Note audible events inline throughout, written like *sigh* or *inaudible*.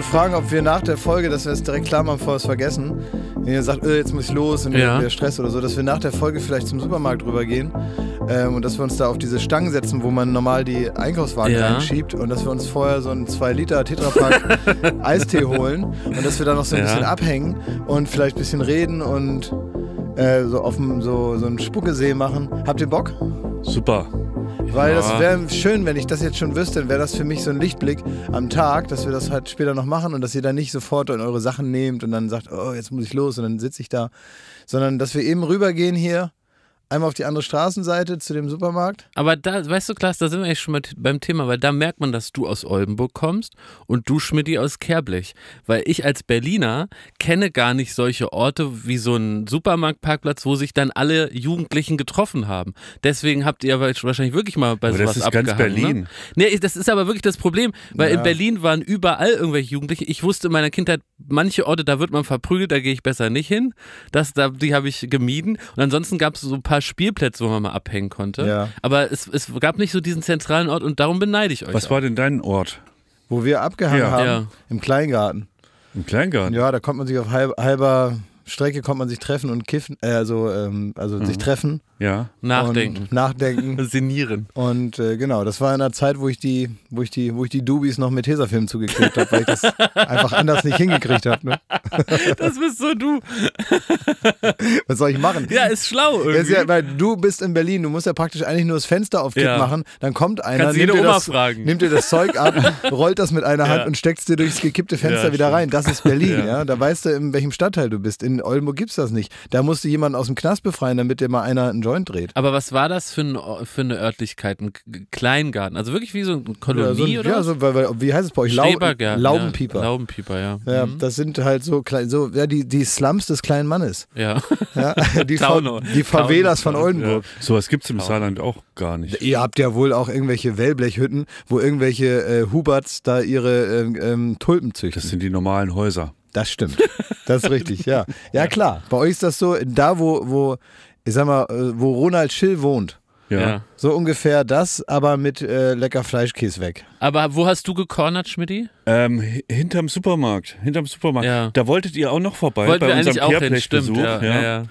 wollte fragen, ob wir nach der Folge, dass wir es direkt klar machen, bevor wir es vergessen, wenn ihr sagt, äh, jetzt muss ich los und ja. wir Stress oder so, dass wir nach der Folge vielleicht zum Supermarkt rübergehen ähm, und dass wir uns da auf diese Stangen setzen, wo man normal die Einkaufswagen ja. einschiebt und dass wir uns vorher so einen 2 Liter Tetrapack *laughs* Eistee holen und dass wir da noch so ein ja. bisschen abhängen und vielleicht ein bisschen reden und äh, so auf dem, so, so einen Spuckesee machen. Habt ihr Bock? Super. Weil das wäre schön, wenn ich das jetzt schon wüsste, dann wäre das für mich so ein Lichtblick am Tag, dass wir das halt später noch machen und dass ihr dann nicht sofort eure Sachen nehmt und dann sagt, oh, jetzt muss ich los und dann sitze ich da. Sondern, dass wir eben rübergehen hier Einmal auf die andere Straßenseite zu dem Supermarkt. Aber da, weißt du, Klaas, da sind wir eigentlich schon mal beim Thema, weil da merkt man, dass du aus Oldenburg kommst und du, Schmidti, aus Kerblech. Weil ich als Berliner kenne gar nicht solche Orte wie so einen Supermarktparkplatz, wo sich dann alle Jugendlichen getroffen haben. Deswegen habt ihr wahrscheinlich wirklich mal bei aber sowas das ist ganz ne? Berlin. Ne? Nee, das ist aber wirklich das Problem, weil ja. in Berlin waren überall irgendwelche Jugendliche. Ich wusste in meiner Kindheit manche Orte, da wird man verprügelt, da gehe ich besser nicht hin. Das, da, die habe ich gemieden. Und ansonsten gab es so ein paar Spielplätze, wo man mal abhängen konnte. Ja. Aber es, es gab nicht so diesen zentralen Ort und darum beneide ich euch. Was auch. war denn dein Ort? Wo wir abgehangen ja. haben? Ja. Im Kleingarten. Im Kleingarten? Ja, da konnte man sich auf halber Strecke konnte man sich treffen und kiffen, äh, also, ähm, also mhm. sich treffen ja. Nachdenken. Und nachdenken. *laughs* Sinieren. Und äh, genau, das war in der Zeit, wo ich die, wo ich die, wo ich die Dubis noch mit Tesafilm zugeklebt habe, weil ich das *laughs* einfach anders nicht hingekriegt habe. Ne? *laughs* Das bist so du. Was soll ich machen? Ja, ist schlau irgendwie. Ja, weil du bist in Berlin, du musst ja praktisch eigentlich nur das Fenster auf Kipp ja. machen, dann kommt einer, nimmt dir, das, fragen. nimmt dir das Zeug ab, rollt das mit einer Hand ja. und steckt es dir durchs gekippte Fenster wieder rein. Das ist Berlin, ja. Da weißt du, in welchem Stadtteil du bist. In Oldenburg gibt's das nicht. Da musst du jemanden aus dem Knast befreien, damit dir mal einer einen Job Joint dreht. Aber was war das für, ein, für eine Örtlichkeit? Ein Kleingarten? Also wirklich wie so eine Kolonie ja, so, oder? Ja, so, weil, weil, wie heißt es bei euch? Schrebergarten. Laubenpieper. Ja, Laubenpieper, ja. ja mhm. Das sind halt so, klein, so ja, die, die Slums des kleinen Mannes. Ja. ja die, *laughs* Tauno. die Favelas von Oldenburg. Ja. Sowas gibt es im Tauno. Saarland auch gar nicht. Ihr habt ja wohl auch irgendwelche Wellblechhütten, wo irgendwelche äh, Huberts da ihre ähm, ähm Tulpen züchten. Das sind die normalen Häuser. Das stimmt. Das ist richtig, ja. *laughs* Ja, klar. Bei euch ist das so, da wo, wo ich sag mal, äh, wo Ronald Schill wohnt. Ja. So ungefähr das, aber mit äh, lecker Fleischkäse weg. Aber wo hast du gekornert, Schmidti? Ähm, hinterm Supermarkt. Hinterm Supermarkt. Ja. Da wolltet ihr auch noch vorbei Wollten bei unserem care plech ja, Ja.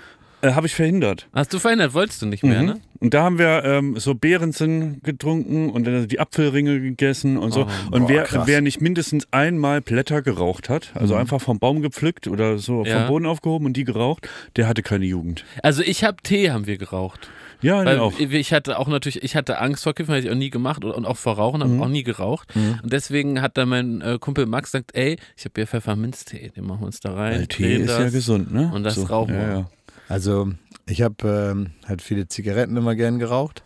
Äh, Habe ich verhindert. Hast du verhindert, wolltest du nicht mehr, mhm. ne? Und da haben wir ähm, so Beerensen getrunken und dann die Apfelringe gegessen und so. Oh, und boah, wer, wer nicht mindestens einmal Blätter geraucht hat, also mhm. einfach vom Baum gepflückt oder so ja. vom Boden aufgehoben und die geraucht, der hatte keine Jugend. Also ich habe Tee, haben wir geraucht. Ja, Weil auch. Ich hatte auch natürlich, ich hatte Angst vor Kiffen, habe ich auch nie gemacht und auch vor Rauchen, habe mhm. auch nie geraucht. Mhm. Und deswegen hat dann mein äh, Kumpel Max gesagt, ey, ich habe hier Pfefferminztee, den machen wir uns da rein. Weil Tee ist das. ja gesund, ne? Und das so. rauchen wir. ja. Also ich habe ähm, halt viele Zigaretten immer gern geraucht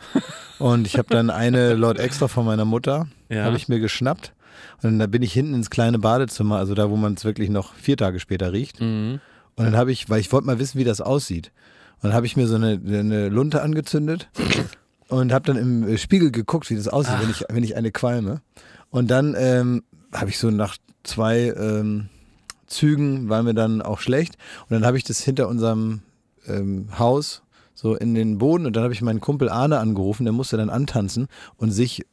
und ich habe dann eine Lord Extra von meiner Mutter, ja. habe ich mir geschnappt und dann bin ich hinten ins kleine Badezimmer, also da, wo man es wirklich noch vier Tage später riecht. Mhm. Und dann habe ich, weil ich wollte mal wissen, wie das aussieht, und dann habe ich mir so eine, eine Lunte angezündet und habe dann im Spiegel geguckt, wie das aussieht, wenn ich, wenn ich eine qualme. Und dann ähm, habe ich so nach zwei ähm, Zügen war mir dann auch schlecht. Und dann habe ich das hinter unserem ähm, Haus so in den Boden und dann habe ich meinen Kumpel Arne angerufen, der musste dann antanzen und sich äh,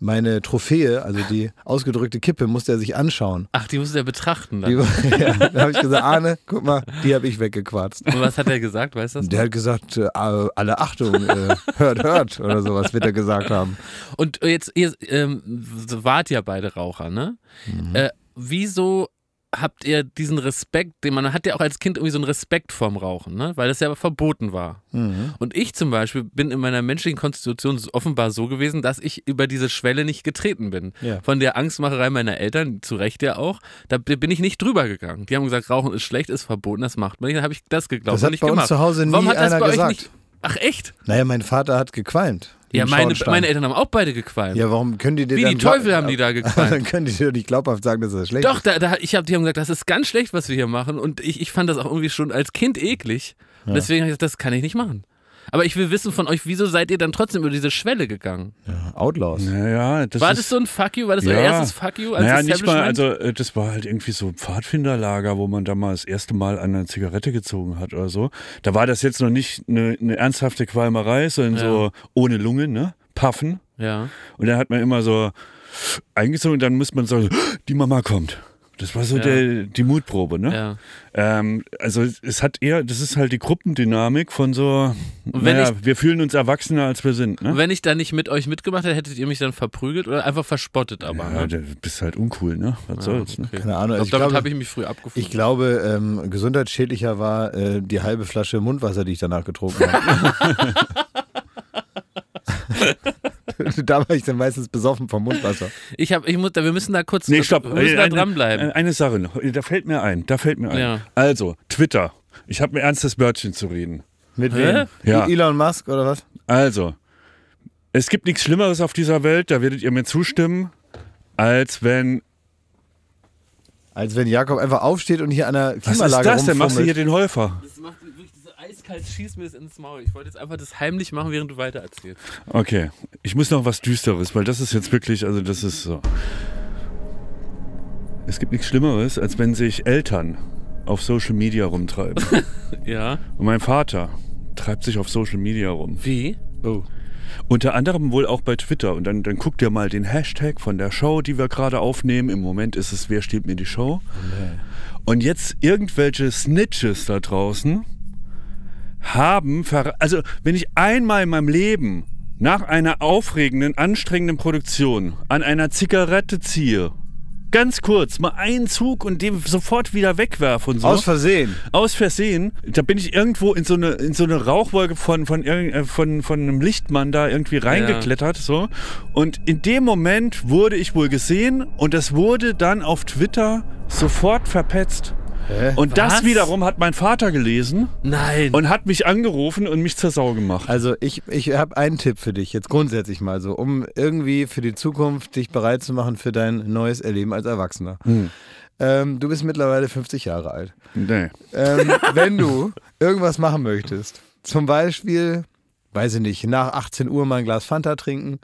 meine Trophäe, also die *laughs* ausgedrückte Kippe, musste er sich anschauen. Ach, die musste er betrachten dann. Die, *laughs* ja, da habe ich gesagt, Arne, guck mal, die habe ich weggequarzt. Und was hat er gesagt, weißt du das? Der hat gesagt, äh, alle Achtung, äh, hört, hört oder sowas wird er gesagt haben. Und jetzt, ihr ähm, wart ja beide Raucher, ne? Mhm. Äh, wieso habt ihr diesen Respekt, den man hat ja auch als Kind irgendwie so einen Respekt vorm Rauchen, ne? weil das ja verboten war. Mhm. Und ich zum Beispiel bin in meiner menschlichen Konstitution offenbar so gewesen, dass ich über diese Schwelle nicht getreten bin. Ja. Von der Angstmacherei meiner Eltern, zu Recht ja auch, da bin ich nicht drüber gegangen. Die haben gesagt, Rauchen ist schlecht, ist verboten, das macht man nicht. Dann habe ich das geglaubt das hat und nicht bei gemacht. Uns zu Hause nie einer gesagt. Ach echt? Naja, mein Vater hat gequalmt. Ja, meine, meine Eltern haben auch beide gequalmt. Ja, warum können die dir Wie die Teufel haben die da *laughs* gequalmt? dann können die dir nicht glaubhaft sagen, dass das schlecht Doch, ist. Doch, da, da, ich hab, die haben gesagt, das ist ganz schlecht, was wir hier machen. Und ich, ich fand das auch irgendwie schon als Kind eklig. ja. deswegen habe ich gesagt, das kann ich nicht machen. Aber ich will wissen von euch, wieso seid ihr dann trotzdem über diese Schwelle gegangen? Ja, Outlaws. Naja, das war das so ein Fuck you? War das ja. euer erstes Fuck you? Als naja, nicht mal, also äh, das war halt irgendwie so Pfadfinderlager, wo man da mal das erste Mal an eine Zigarette gezogen hat oder so. Da war das jetzt noch nicht eine, eine ernsthafte Qualmerei, sondern ja. so ohne Lungen, ne? Paffen. Ja. Und dann hat man immer so eingezogen und dann muss man sagen, die Mama kommt. Das war so ja. der, die Mutprobe, ne? Ja. Ähm, also es hat eher, das ist halt die Gruppendynamik von so, naja, ich, wir fühlen uns erwachsener, als wir sind. Ne? wenn ich da nicht mit euch mitgemacht hätte, hättet ihr mich dann verprügelt oder einfach verspottet aber. Ja, ne? du bist halt uncool, ne? Was ja, soll's, ne? Keine Ahnung. Also ich damit habe ich mich früh abgefunden. Ich glaube, ähm, gesundheitsschädlicher war äh, die halbe Flasche Mundwasser, die ich danach getrunken habe. *laughs* *laughs* *laughs* da war ich dann meistens besoffen vom Mundwasser. Ich habe, ich muss, wir müssen da kurz nee, stopp. Wir müssen da dranbleiben. Eine, Sache noch, da fällt mir ein, da fällt mir ein. Ja. Also, Twitter. Ich habe mir ernstes Wörtchen zu reden. Mit wem? Ja. Mit Elon Musk oder was? Also, es gibt nichts Schlimmeres auf dieser Welt, da werdet ihr mir zustimmen, als wenn als wenn Jakob einfach aufsteht und hier an der Klimaanlage Was ist das denn? Machst du hier den Häufer? Das macht wirklich eiskalt, schieß mir das ins Maul. Ich wollte jetzt einfach das heimlich machen, während du weiter erzählst. Okay, ich muss noch was Düsteres, weil das ist jetzt wirklich, also das ist so. Es gibt nichts Schlimmeres, als wenn sich Eltern auf Social Media rumtreiben. *laughs* ja. Und mein Vater treibt sich auf Social Media rum. Wie? Oh. Unter anderem wohl auch bei Twitter. Und dann, dann guckt ihr mal den Hashtag von der Show, die wir gerade aufnehmen. Im Moment ist es Wer steht mir die Show? Okay. Oh, Und jetzt irgendwelche Snitches da draußen haben, also wenn ich einmal in meinem Leben nach einer aufregenden, anstrengenden Produktion an einer Zigarette ziehe, ganz kurz, mal einen Zug und den sofort wieder wegwerfe und so. Aus Versehen. Aus Versehen. Da bin ich irgendwo in so eine, in so eine Rauchwolke von, von, äh, von, von, einem Lichtmann da irgendwie reingeklettert. Ja. So. Und in dem Moment wurde ich wohl gesehen und das wurde dann auf Twitter sofort verpetzt. Und Was? das wiederum hat mein Vater gelesen. Nein. Und hat mich angerufen und mich zur Sau gemacht. Also ich, ich habe einen Tipp für dich, jetzt grundsätzlich mal so, um irgendwie für die Zukunft dich bereit zu machen für dein neues Erleben als Erwachsener. Hm. Ähm, du bist mittlerweile 50 Jahre alt. Nee. Ähm, *laughs* wenn du irgendwas machen möchtest, zum Beispiel, weiß ich nicht, nach 18 Uhr mal ein Glas Fanta trinken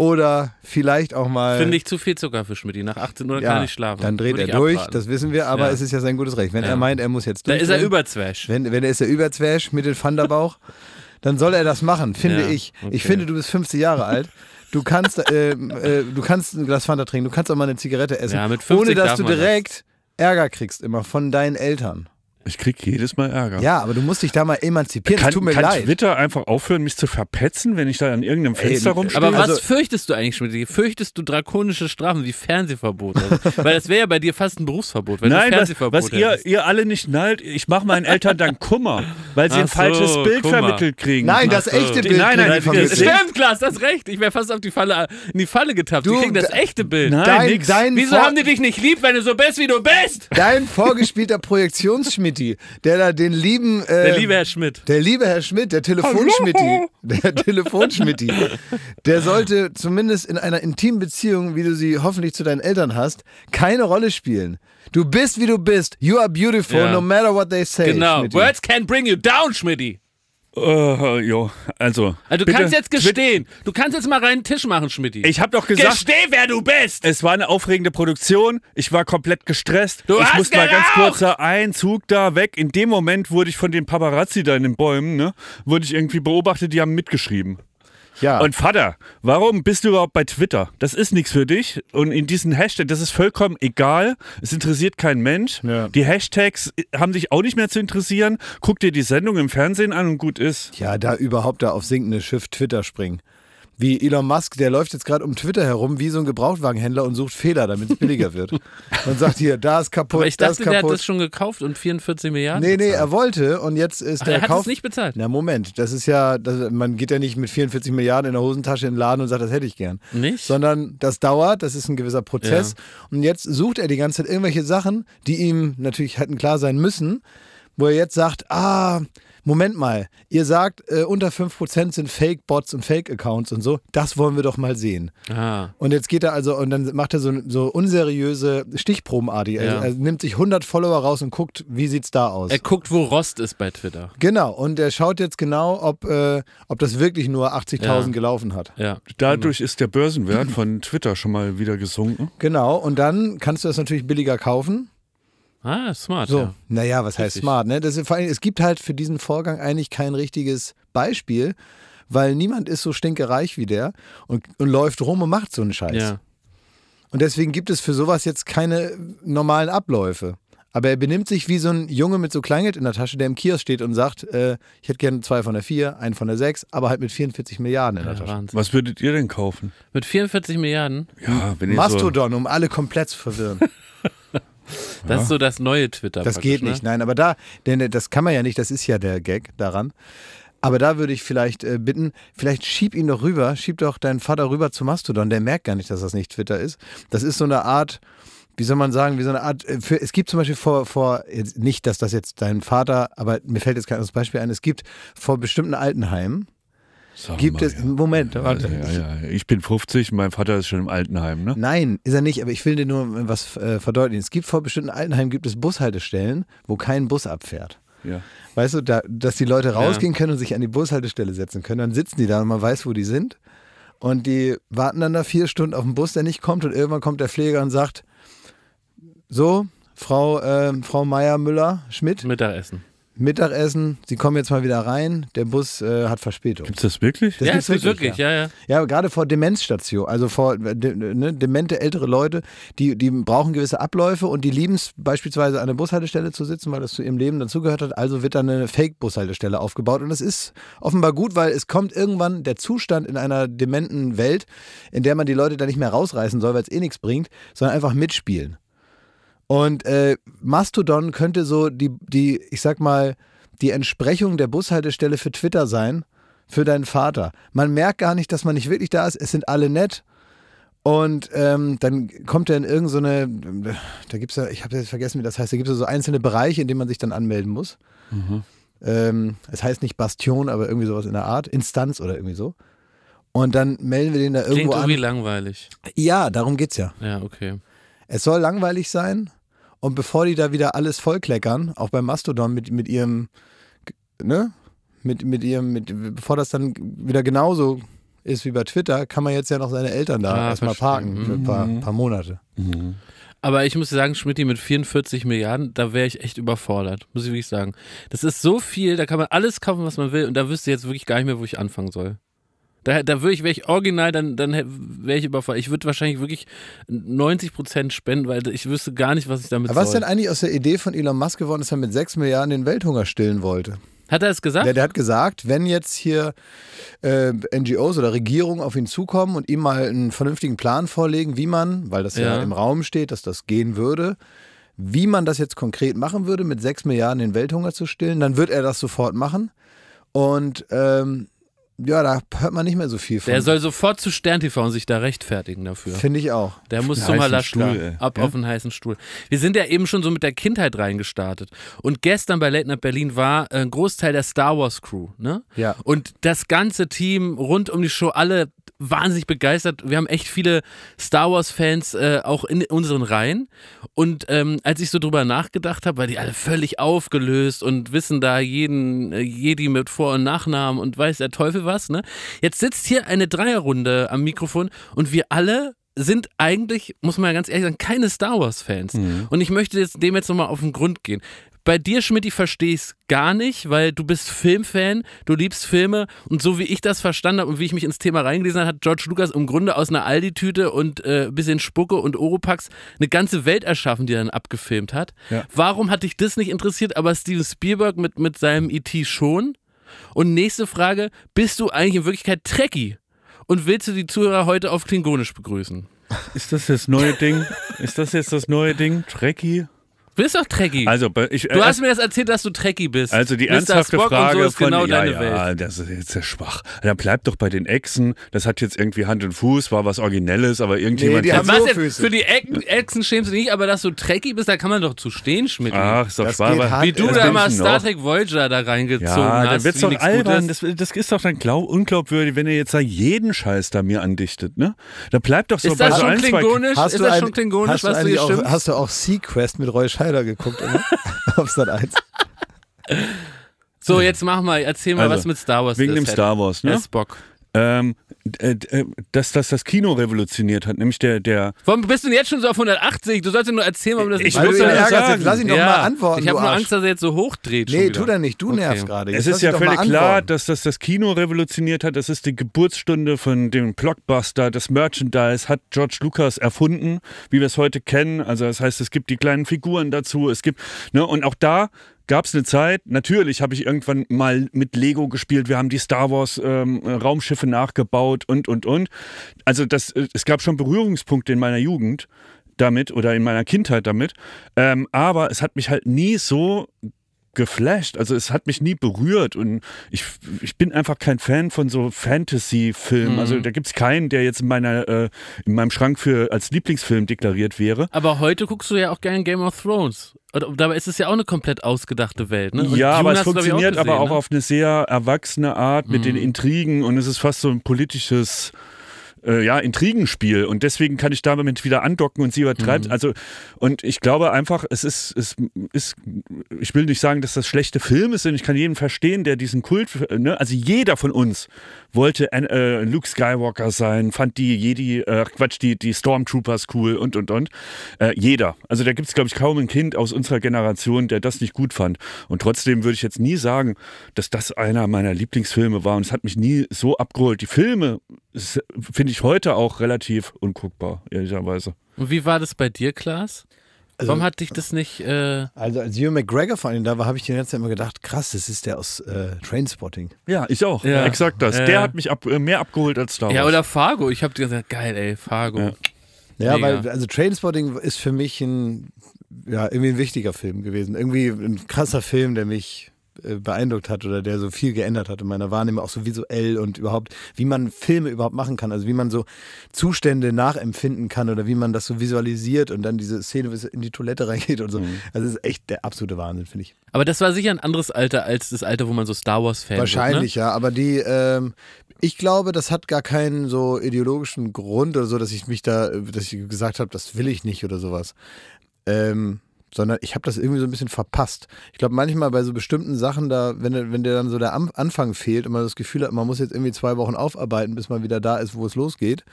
oder vielleicht auch mal. Finde ich zu viel Zuckerfisch mit ihm. Nach 18 Uhr ja, kann ich schlafen. Dann dreht Würde er durch, abwarten. das wissen wir, aber ja. es ist ja sein gutes Recht. Wenn ja. er meint, er muss jetzt durch. Dann ist er überzwäsch. Wenn, wenn er ist er überzwäsch mit dem Thunderbauch, *laughs* dann soll er das machen, finde ich. Okay. Ich finde, du bist 50 Jahre alt. Du kannst, äh, äh, du kannst ein Glas Fanta trinken, du kannst auch mal eine Zigarette essen. Ja, mit 50 ohne dass du direkt das. Ärger kriegst immer von deinen Eltern. Ich krieg jedes Mal Ärger. Ja, aber du musst dich da mal emanzipieren. Kann, tut mir kann leid. Twitter einfach aufhören, mich zu verpetzen, wenn ich da an irgendeinem Fenster Ey, äh, rumstehe? Aber was also, fürchtest du eigentlich, Schmidt? Fürchtest du drakonische Strafen wie Fernsehverbot? Also, *laughs* weil das wäre ja bei dir fast ein Berufsverbot. Nein, was, was ihr, ihr alle nicht nallt, ich mache meinen Eltern dann Kummer, weil sie Ach ein falsches so, Bild Kummer. vermittelt kriegen. Nein, das Ach echte so. Bild. Nein, nein, nein. Stimmt, Klaas, das recht. Ich wäre fast auf die Falle, in die Falle getappt. Du, die kriegen das echte Bild. Nein, dein, dein Wieso haben die dich nicht lieb, wenn du so bist, wie du bist? Dein vorgespielter Projektionsschmied Schmidti, der da den lieben. Äh, der liebe Herr Schmidt. Der liebe Herr Schmidt, der Telefonschmidti. Der Telefonschmidti. der sollte zumindest in einer intimen Beziehung, wie du sie hoffentlich zu deinen Eltern hast, keine Rolle spielen. Du bist wie du bist. You are beautiful, ja. no matter what they say. Genau. Schmitty. Words can bring you down, Schmidti. Uh, jo, also. Also, du bitte, kannst jetzt gestehen. Du kannst jetzt mal reinen Tisch machen, Schmidt. Ich habe doch gesagt. Gesteh, wer du bist! Es war eine aufregende Produktion. Ich war komplett gestresst. Du ich hast musste geraucht. mal ganz kurzer äh, Einzug da weg. In dem Moment wurde ich von den Paparazzi da in den Bäumen, ne, wurde ich irgendwie beobachtet, die haben mitgeschrieben. Ja. Und Vater, warum bist du überhaupt bei Twitter? Das ist nichts für dich. Und in diesen Hashtag, das ist vollkommen egal. Es interessiert kein Mensch. Ja. Die Hashtags äh, haben sich auch nicht mehr zu interessieren. Guck dir die Sendung im Fernsehen an und gut ist. Ja, da überhaupt da auf sinkende Schiff Twitter springen wie Elon Musk, der läuft jetzt gerade um Twitter herum wie so ein Gebrauchtwagenhändler und sucht Fehler, damit es billiger wird. *laughs* und sagt hier, da ist kaputt, Aber ich dachte, ist kaputt. der hat das schon gekauft und 44 Milliarden. Nee, nee, bezahlt. er wollte und jetzt ist Ach, der er hat Kauf es nicht bezahlt. Na Moment, das ist ja, das, man geht ja nicht mit 44 Milliarden in der Hosentasche in den Laden und sagt, das hätte ich gern. Nicht? Sondern das dauert, das ist ein gewisser Prozess. Ja. Und jetzt sucht er die ganze Zeit irgendwelche Sachen, die ihm natürlich hätten klar sein müssen, wo er jetzt sagt, ah, Moment mal, ihr sagt, äh, unter 5% sind Fake-Bots und Fake-Accounts und so. Das wollen wir doch mal sehen. Ah. Und jetzt geht er also und dann macht er so, so unseriöse Stichprobenartig. Ja. Er, er, nimmt sich 100 Follower raus und guckt, wie sieht es da aus. Er guckt, wo Rost ist bei Twitter. Genau. Und er schaut jetzt genau, ob, äh, ob das wirklich nur 80.000 ja. gelaufen hat. Ja. Dadurch ist der Börsenwert von Twitter schon mal wieder gesunken. Genau. Und dann kannst du das natürlich billiger kaufen. Ah, smart. So, ja. naja, was Richtig. heißt smart? Ne? Das, vor allem, es gibt halt für diesen Vorgang eigentlich kein richtiges Beispiel, weil niemand ist so stinkereich wie der und, und läuft rum und macht so einen Scheiß. Ja. Und deswegen gibt es für sowas jetzt keine normalen Abläufe. Aber er benimmt sich wie so ein Junge mit so Kleingeld in der Tasche, der im Kiosk steht und sagt, äh, ich hätte gerne zwei von der vier, einen von der sechs, aber halt mit 44 Milliarden in der ja, Tasche. Wahnsinn. Was würdet ihr denn kaufen? Mit 44 Milliarden? Ja, wenn ich Mastodon, so um alle komplett zu verwirren. *laughs* Das ja. ist so das neue Twitter. Das geht nicht, ne? nein, aber da, denn äh, das kann man ja nicht, das ist ja der Gag daran. Aber da würde ich vielleicht äh, bitten, vielleicht schieb ihn doch rüber, schieb doch deinen Vater rüber zu Mastodon, der merkt gar nicht, dass das nicht Twitter ist. Das ist so eine Art, wie soll man sagen, wie so eine Art, äh, für, es gibt zum Beispiel vor, vor nicht, dass das jetzt dein Vater, aber mir fällt jetzt kein anderes Beispiel ein, es gibt vor bestimmten Altenheimen, Sag gibt mal, es. Ja. Moment, warte. Ja, ja, ich bin 50, mein Vater ist schon im Altenheim, ne? Nein, ist er nicht, aber ich will dir nur was äh, verdeutlichen. Es gibt vor bestimmten Altenheimen gibt es Bushaltestellen, wo kein Bus abfährt. Ja. Weißt du, da, dass die Leute rausgehen können und sich an die Bushaltestelle setzen können, dann sitzen die da und man weiß, wo die sind. Und die warten dann da vier Stunden auf den Bus, der nicht kommt. Und irgendwann kommt der Pfleger und sagt: So, Frau, äh, Frau Meier-Müller-Schmidt. Mittagessen. Mittagessen, sie kommen jetzt mal wieder rein, der Bus äh, hat Verspätung. Gibt es das wirklich? Das ja, gibt's wirklich, wirklich ja. ja, ja. ja gerade vor Demenzstation, also vor äh, äh, ne, demente ältere Leute, die, die brauchen gewisse Abläufe und die lieben es beispielsweise an der Bushaltestelle zu sitzen, weil das zu ihrem Leben dazugehört hat. Also wird dann eine Fake-Bushaltestelle aufgebaut und das ist offenbar gut, weil es kommt irgendwann der Zustand in einer dementen Welt, in der man die Leute da nicht mehr rausreißen soll, weil es eh nichts bringt, sondern einfach mitspielen. Und äh, Mastodon könnte so die, die, ich sag mal, die Entsprechung der Bushaltestelle für Twitter sein, für deinen Vater. Man merkt gar nicht, dass man nicht wirklich da ist. Es sind alle nett. Und ähm, dann kommt er in irgendeine, so da gibt es ja, ich habe jetzt vergessen, wie das heißt, da gibt es so einzelne Bereiche, in denen man sich dann anmelden muss. Mhm. Ähm, es heißt nicht Bastion, aber irgendwie sowas in der Art, Instanz oder irgendwie so. Und dann melden wir den da irgendwo Klingt an. Klingt irgendwie langweilig. Ja, darum geht's ja. Ja, okay. Es soll langweilig sein und bevor die da wieder alles vollkleckern, auch beim Mastodon mit, mit ihrem, ne? Mit, mit ihrem, mit, bevor das dann wieder genauso ist wie bei Twitter, kann man jetzt ja noch seine Eltern da ah, erstmal parken für ein paar, mhm. paar Monate. Mhm. Aber ich muss sagen, Schmidti mit 44 Milliarden, da wäre ich echt überfordert, muss ich wirklich sagen. Das ist so viel, da kann man alles kaufen, was man will und da wüsste ich jetzt wirklich gar nicht mehr, wo ich anfangen soll. Da, da würde ich, wäre ich original, dann, dann wäre ich überfallen. Ich würde wahrscheinlich wirklich 90 spenden, weil ich wüsste gar nicht, was ich damit Aber soll. Was denn eigentlich aus der Idee von Elon Musk geworden, ist, dass er mit 6 Milliarden den Welthunger stillen wollte? Hat er es gesagt? Der, der, hat gesagt, wenn jetzt hier äh, NGOs oder Regierungen auf ihn zukommen und ihm mal einen vernünftigen Plan vorlegen, wie man, weil das ja, ja im Raum steht, dass das gehen würde, wie man das jetzt konkret machen würde, mit 6 Milliarden den Welthunger zu stillen, dann wird er das sofort machen. Und ähm, ja, da hört man nicht mehr so viel von. Der soll sofort zu Stern TV und sich da rechtfertigen dafür. Finde ich auch. Der muss zum Halaschka. Ab ja? auf den heißen Stuhl. Wir sind ja eben schon so mit der Kindheit reingestartet. Und gestern bei Late Night Berlin war äh, ein Großteil der Star Wars Crew. Ne? Ja. Und das ganze Team rund um die Show, alle wahnsinnig begeistert. Wir haben echt viele Star Wars-Fans äh, auch in unseren Reihen. Und ähm, als ich so drüber nachgedacht habe, weil die alle völlig aufgelöst und wissen da jeden äh, Jedi mit Vor- und Nachnamen und weiß der Teufel was, ne? Jetzt sitzt hier eine Dreierrunde am Mikrofon und wir alle sind eigentlich, muss man ja ganz ehrlich sagen, keine Star Wars-Fans. Mhm. Und ich möchte jetzt, dem jetzt nochmal auf den Grund gehen bei dir, Schmidt, ich verstehe es gar nicht, weil du bist Filmfan, du liebst Filme und so wie ich das verstanden habe und wie ich mich ins Thema reingelesen habe, hat George Lucas im Grunde aus einer Aldi-Tüte und ein äh, bisschen Spucke und Oropax eine ganze Welt erschaffen, die er dann abgefilmt hat. Ja. Warum hat dich das nicht interessiert, aber Steven Spielberg mit, mit seinem E.T. schon? Und nächste Frage, bist du eigentlich in Wirklichkeit Trekkie? Und willst du die Zuhörer heute auf Klingonisch begrüßen? Ist das jetzt das neue Ding? Ist das jetzt das neue Ding? Trekkie? Du bist doch Trekkie. Also, ich, du äh, hast mir das erzählt, dass du Trekkie bist. Also die ernsthafte Spock Frage so von, genau ja, ja, das ist jetzt sehr schwach. Dann bleib doch bei den Echsen. Das hat jetzt irgendwie Hand und Fuß, war was Originelles, aber irgendjemand... Nee, die hat so Füße. Für die Echsen, Echsen schämst du nicht, aber dass du Trekkie bist, da kann man doch zu stehen, Schmidt. Ach, ist doch das schwach. Wie du da mal Star Trek Voyager da reingezogen ja, hast. Ja, wird's doch albern. Das, das, ist doch dann glaub, unglaubwürdig, wenn ihr jetzt da jeden Scheiß da mir andichtet, ne? Da bleibt doch so ist bei das so klingonisch? ist das schon klingonisch, was du hier schimpfst? Hast du auch Sequest mit Roy Scheider geguckt immer *laughs* auf Sat 1. So, jetzt mach mal, erzähl mal, also, was mit Star Wars wegen ist. Wegen dem Star Wars, ne? Bock ähm, äh, äh, dass, das das Kino revolutioniert hat, nämlich der, der. Warum bist du denn jetzt schon so auf 180? Du solltest nur erzählen, warum das ich nicht muss ja ärgerst, sagen. Lass ihn doch ja. mal antworten. Ich habe nur Angst, dass er jetzt so hochdreht. Nee, tu da nicht, du okay. nervst gerade. Es ist ja völlig klar, dass das das Kino revolutioniert hat. Das ist die Geburtsstunde von dem Blockbuster. Das Merchandise hat George Lucas erfunden, wie wir es heute kennen. Also, das heißt, es gibt die kleinen Figuren dazu. Es gibt, ne, und auch da gab es eine Zeit, natürlich habe ich irgendwann mal mit Lego gespielt, wir haben die Star Wars ähm, Raumschiffe nachgebaut und, und, und. Also das, äh, es gab schon Berührungspunkte in meiner Jugend damit oder in meiner Kindheit damit, ähm, aber es hat mich halt nie so geflasht. Also es hat mich nie berührt und ich, ich bin einfach kein Fan von so Fantasy-Filmen. Also mhm. Also da gibt es keinen, der jetzt in, meiner, äh, in meinem Schrank für als Lieblingsfilm deklariert wäre. Aber heute guckst du ja auch gerne Game of Thrones. Und dabei ist es ja auch eine komplett ausgedachte Welt. Ne? ja, Dune aber es funktioniert auch gesehen, aber auch ne? auf eine sehr erwachsene Art mit mhm. den Intrigen und es ist fast so ein politisches äh, ja, Intrigenspiel und deswegen kann ich damit wieder andocken und sie übertreibt. Mhm. Also, und ich glaube einfach, es ist, es ist, ich will nicht sagen, dass das schlechte Filme sind. Ich kann jeden verstehen, der diesen Kult, ne? also jeder von uns wollte äh, Luke Skywalker sein, fand die Jedi, äh, Quatsch, die, die Stormtroopers cool und und und. Äh, jeder. Also da gibt es, glaube ich, kaum ein Kind aus unserer Generation, der das nicht gut fand. Und trotzdem würde ich jetzt nie sagen, dass das einer meiner Lieblingsfilme war und es hat mich nie so abgeholt. Die Filme finde ich heute auch relativ unguckbar, ehrlicherweise. Und wie war das bei dir, Klaas? Also, Warum hat dich das nicht. Äh also, als Hugh McGregor vor allem da war, habe ich die ganze Zeit immer gedacht, krass, das ist der aus äh, Trainspotting. Ja, ich auch. Ja. exakt das. Äh. Der hat mich ab, äh, mehr abgeholt als Star Wars. Ja, oder Fargo. Ich habe gesagt, geil, ey, Fargo. Ja. Ja, weil also Trainspotting ist für mich ein ja, irgendwie ein wichtiger Film gewesen. Irgendwie ein krasser Film, der mich äh, beeindruckt hat oder der so viel geändert hat in meiner Wahrnehmung, auch so visuell und überhaupt, wie man Filme überhaupt machen kann, also wie man so Zustände nachempfinden kann oder wie man das so visualisiert und dann diese Szene, in die Toilette reingeht und so. Mhm. Also es ist echt der absolute Wahnsinn, finde ich. Aber das war sicher ein anderes Alter als das Alter, wo man so Star Wars-Fan ist. Wahrscheinlich, wird, ne? ja, aber die, ähm, ich glaube, das hat gar keinen so ideologischen Grund oder so, dass ich mich da, dass ich gesagt habe, das will ich nicht oder sowas. Ähm, sondern ich habe das irgendwie so ein bisschen verpasst. Ich glaube, manchmal bei so bestimmten Sachen, da, wenn, wenn dir dann so der Anfang fehlt und man das Gefühl hat, man muss jetzt irgendwie zwei Wochen aufarbeiten, bis man wieder da ist, wo es losgeht,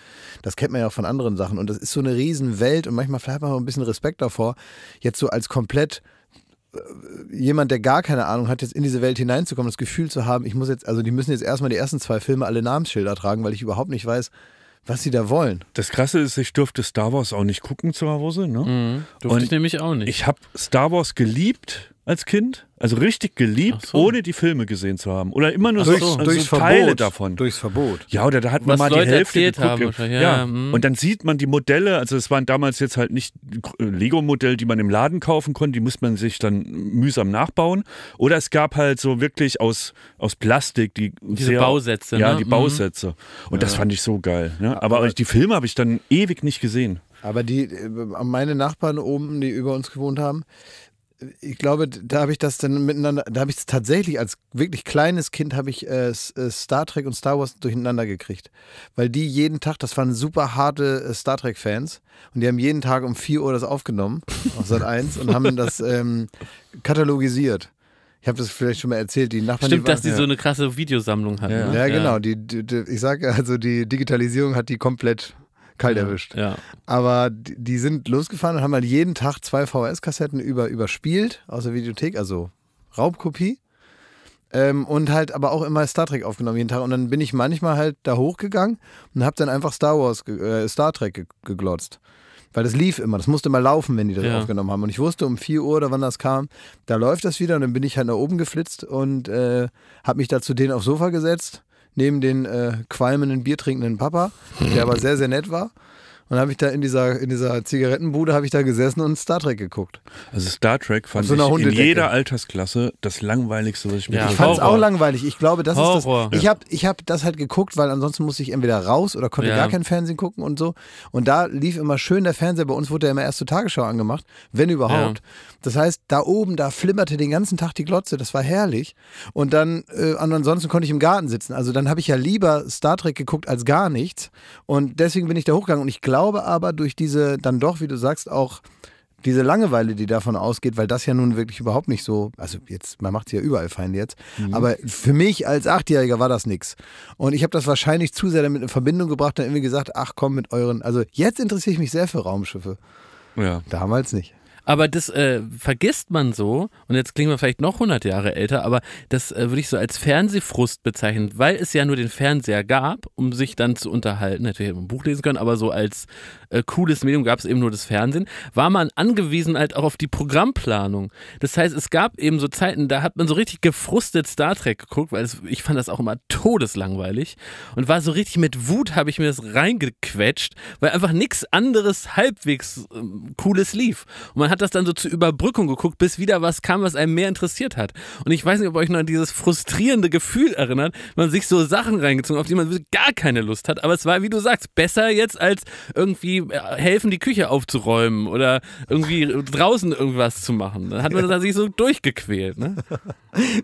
das kennt man ja auch von anderen Sachen. Und das ist so eine Riesenwelt und manchmal vielleicht man auch ein bisschen Respekt davor, jetzt so als komplett äh, jemand, der gar keine Ahnung hat, jetzt in diese Welt hineinzukommen, das Gefühl zu haben, ich muss jetzt, also die müssen jetzt erstmal die ersten zwei Filme alle Namensschilder tragen, weil ich überhaupt nicht weiß, was sie da wollen. Das Krasse ist, ich durfte Star Wars auch nicht gucken zu Hause. Ne? Mhm, durfte und ich nämlich auch nicht. Ich habe Star Wars geliebt als Kind, also richtig geliebt, so. ohne die Filme gesehen zu haben. Oder immer nur so, so, also so Teile Verbot, davon. Durchs Verbot. Ja, oder da hat man Was mal Leute die Hälfte geguckt. Haben, ja, ja. Hm. Und dann sieht man die Modelle, also es waren damals jetzt halt nicht äh, Lego-Modelle, die man im Laden kaufen konnte, die musste man sich dann mühsam nachbauen. Oder es gab halt so wirklich aus, aus Plastik die Diese sehr, Bausätze. Ja, ne? die mhm. Bausätze. Und ja. das fand ich so geil. Ne? Aber, Aber die Filme habe ich dann ewig nicht gesehen. Aber die, äh, meine Nachbarn oben, die über uns gewohnt haben, ich glaube, da habe ich das dann miteinander, da habe ich es tatsächlich als wirklich kleines Kind habe ich äh, äh Star Trek und Star Wars durcheinander gekriegt, weil die jeden Tag, das waren super harte äh, Star Trek Fans und die haben jeden Tag um 4 Uhr das aufgenommen auf Sat 1 und haben das ähm, katalogisiert. Ich habe das vielleicht schon mal erzählt, die Nachbarn. Stimmt, die waren, dass die ja. so eine krasse Videosammlung hatten. Ja, ne? ja genau. Die, die, ich sage also, die Digitalisierung hat die komplett kalt erwischt. Ja. Aber die, sind losgefahren und haben halt jeden Tag zwei VHS-Kassetten über, überspielt aus der Videothek, also Raubkopie. Ähm, und halt aber auch immer Star Trek aufgenommen jeden Tag. Und dann bin ich manchmal halt da hochgegangen und habe dann einfach Star Wars, äh, Star Trek ge geglotzt. Weil das lief immer, das musste immer laufen, wenn die das ja. aufgenommen haben. Und ich wusste um 4 Uhr oder wann das kam, da läuft das wieder. Und dann bin ich halt nach oben geflitzt und äh, habe mich da zu denen aufs Sofa gesetzt neben den äh, qualmenden, biertrinkenden Papa, der aber sehr, sehr nett war. Und habe ich da in dieser, in dieser Zigarettenbude habe ich da gesessen und Star Trek geguckt. Also Star Trek fand so ich in jeder Altersklasse das langweiligste, was ich mir ja. Ich fand es auch langweilig. Ich glaube, das Horror. ist das. Ich habe ich hab das halt geguckt, weil ansonsten musste ich entweder raus oder konnte ja. gar kein Fernsehen gucken und so. Und da lief immer schön der Fernseher. Bei uns wurde ja immer erst zur Tagesschau angemacht, wenn überhaupt. Ja. Das heißt, da oben, da flimmerte den ganzen Tag die Glotze. Das war herrlich. Und dann, äh, ansonsten konnte ich im Garten sitzen. Also dann habe ich ja lieber Star Trek geguckt als gar nichts. Und deswegen bin ich da hochgegangen und ich glaube, glaube aber durch diese dann doch, wie du sagst, auch diese Langeweile, die davon ausgeht, weil das ja nun wirklich überhaupt nicht so, also jetzt, man macht es ja überall fein jetzt, mhm. aber für mich als Achtjähriger war das nichts. Und ich habe das wahrscheinlich zu sehr damit in Verbindung gebracht und irgendwie gesagt, ach komm mit euren, also jetzt interessiere ich mich sehr für Raumschiffe. Ja. Damals nicht. Aber das äh, vergisst man so, und jetzt klingen wir vielleicht noch 100 Jahre älter, aber das äh, würde ich so als Fernsehfrust bezeichnen, weil es ja nur den Fernseher gab, um sich dann zu unterhalten. Natürlich hätte man ein Buch lesen können, aber so als äh, cooles Medium gab es eben nur das Fernsehen, war man angewiesen halt auch auf die Programmplanung. Das heißt, es gab eben so Zeiten, da hat man so richtig gefrustet Star Trek geguckt, weil es, ich fand das auch immer todeslangweilig und war so richtig mit Wut habe ich mir das reingequetscht, weil einfach nichts anderes halbwegs äh, cooles lief. Und man hat das dann so zur Überbrückung geguckt, bis wieder was kam, was einem mehr interessiert hat. Und ich weiß nicht, ob euch noch an dieses frustrierende Gefühl erinnert, man sich so Sachen reingezogen, auf die man gar keine Lust hat, aber es war, wie du sagst, besser jetzt als irgendwie irgendwie äh, helfen, die Küche aufzuräumen oder irgendwie draußen irgendwas zu machen. Dann hat man ja. sich so durchgequält. Ne? *laughs*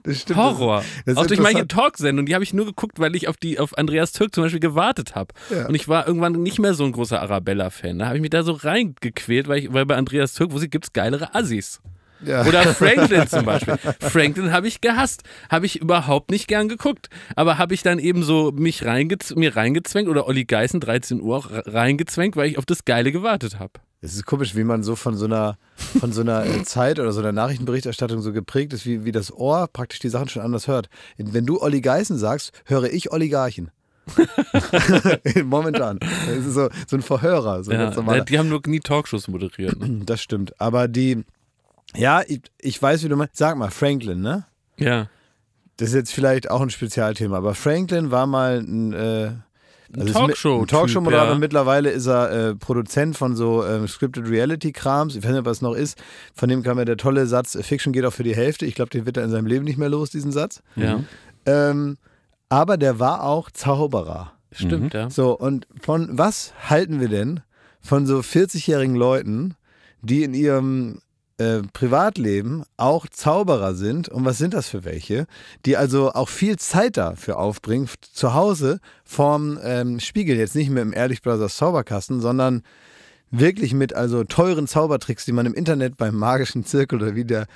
Das stimmt, Horror. Das, Auch durch manche Talksendungen, die habe ich nur geguckt, weil ich auf, die, auf Andreas Türk zum Beispiel gewartet habe. Ja. Und ich war irgendwann nicht mehr so ein großer Arabella-Fan. Da habe ich mich da so reingequält, weil, ich, weil bei Andreas Türk, wo sie gibt's geilere Assis. Ja. Oder Franklin zum Beispiel. Franklin habe ich gehasst, habe ich überhaupt nicht gern geguckt, aber habe ich dann eben so mich reingez mir reingezwängt oder Olli Geißen 13 Uhr auch reingezwängt, weil ich auf das Geile gewartet habe. Es ist komisch, wie man so von so einer, von so einer äh, Zeit oder so einer Nachrichtenberichterstattung so geprägt ist, wie, wie das Ohr praktisch die Sachen schon anders hört. Wenn du Olli Geißen sagst, höre ich Oligarchen. *laughs* Momentan. Das ist so, so ein Verhörer. So ja, die haben nur nie Talkshows moderiert. Ne? Das stimmt. Aber die, ja, ich, ich weiß, wie du meinst. Sag mal, Franklin, ne? Ja. Das ist jetzt vielleicht auch ein Spezialthema, aber Franklin war mal ein. Äh, also ein Talkshow. Ein Talkshow-Moderator. Ja. Mittlerweile ist er äh, Produzent von so ähm, Scripted Reality-Krams. Ich weiß nicht, was noch ist. Von dem kam ja der tolle Satz: Fiction geht auch für die Hälfte. Ich glaube, den wird er in seinem Leben nicht mehr los, diesen Satz. Ja. Mhm. Ähm, aber der war auch Zauberer. Stimmt, mhm. ja. So, und von was halten wir denn von so 40-jährigen Leuten, die in ihrem äh, Privatleben auch Zauberer sind und was sind das für welche, die also auch viel Zeit dafür aufbringen, zu Hause vorm ähm, Spiegel, jetzt nicht mehr im Ehrlich Brothers Zauberkasten, sondern wirklich mit also teuren Zaubertricks, die man im Internet beim magischen Zirkel oder wie der,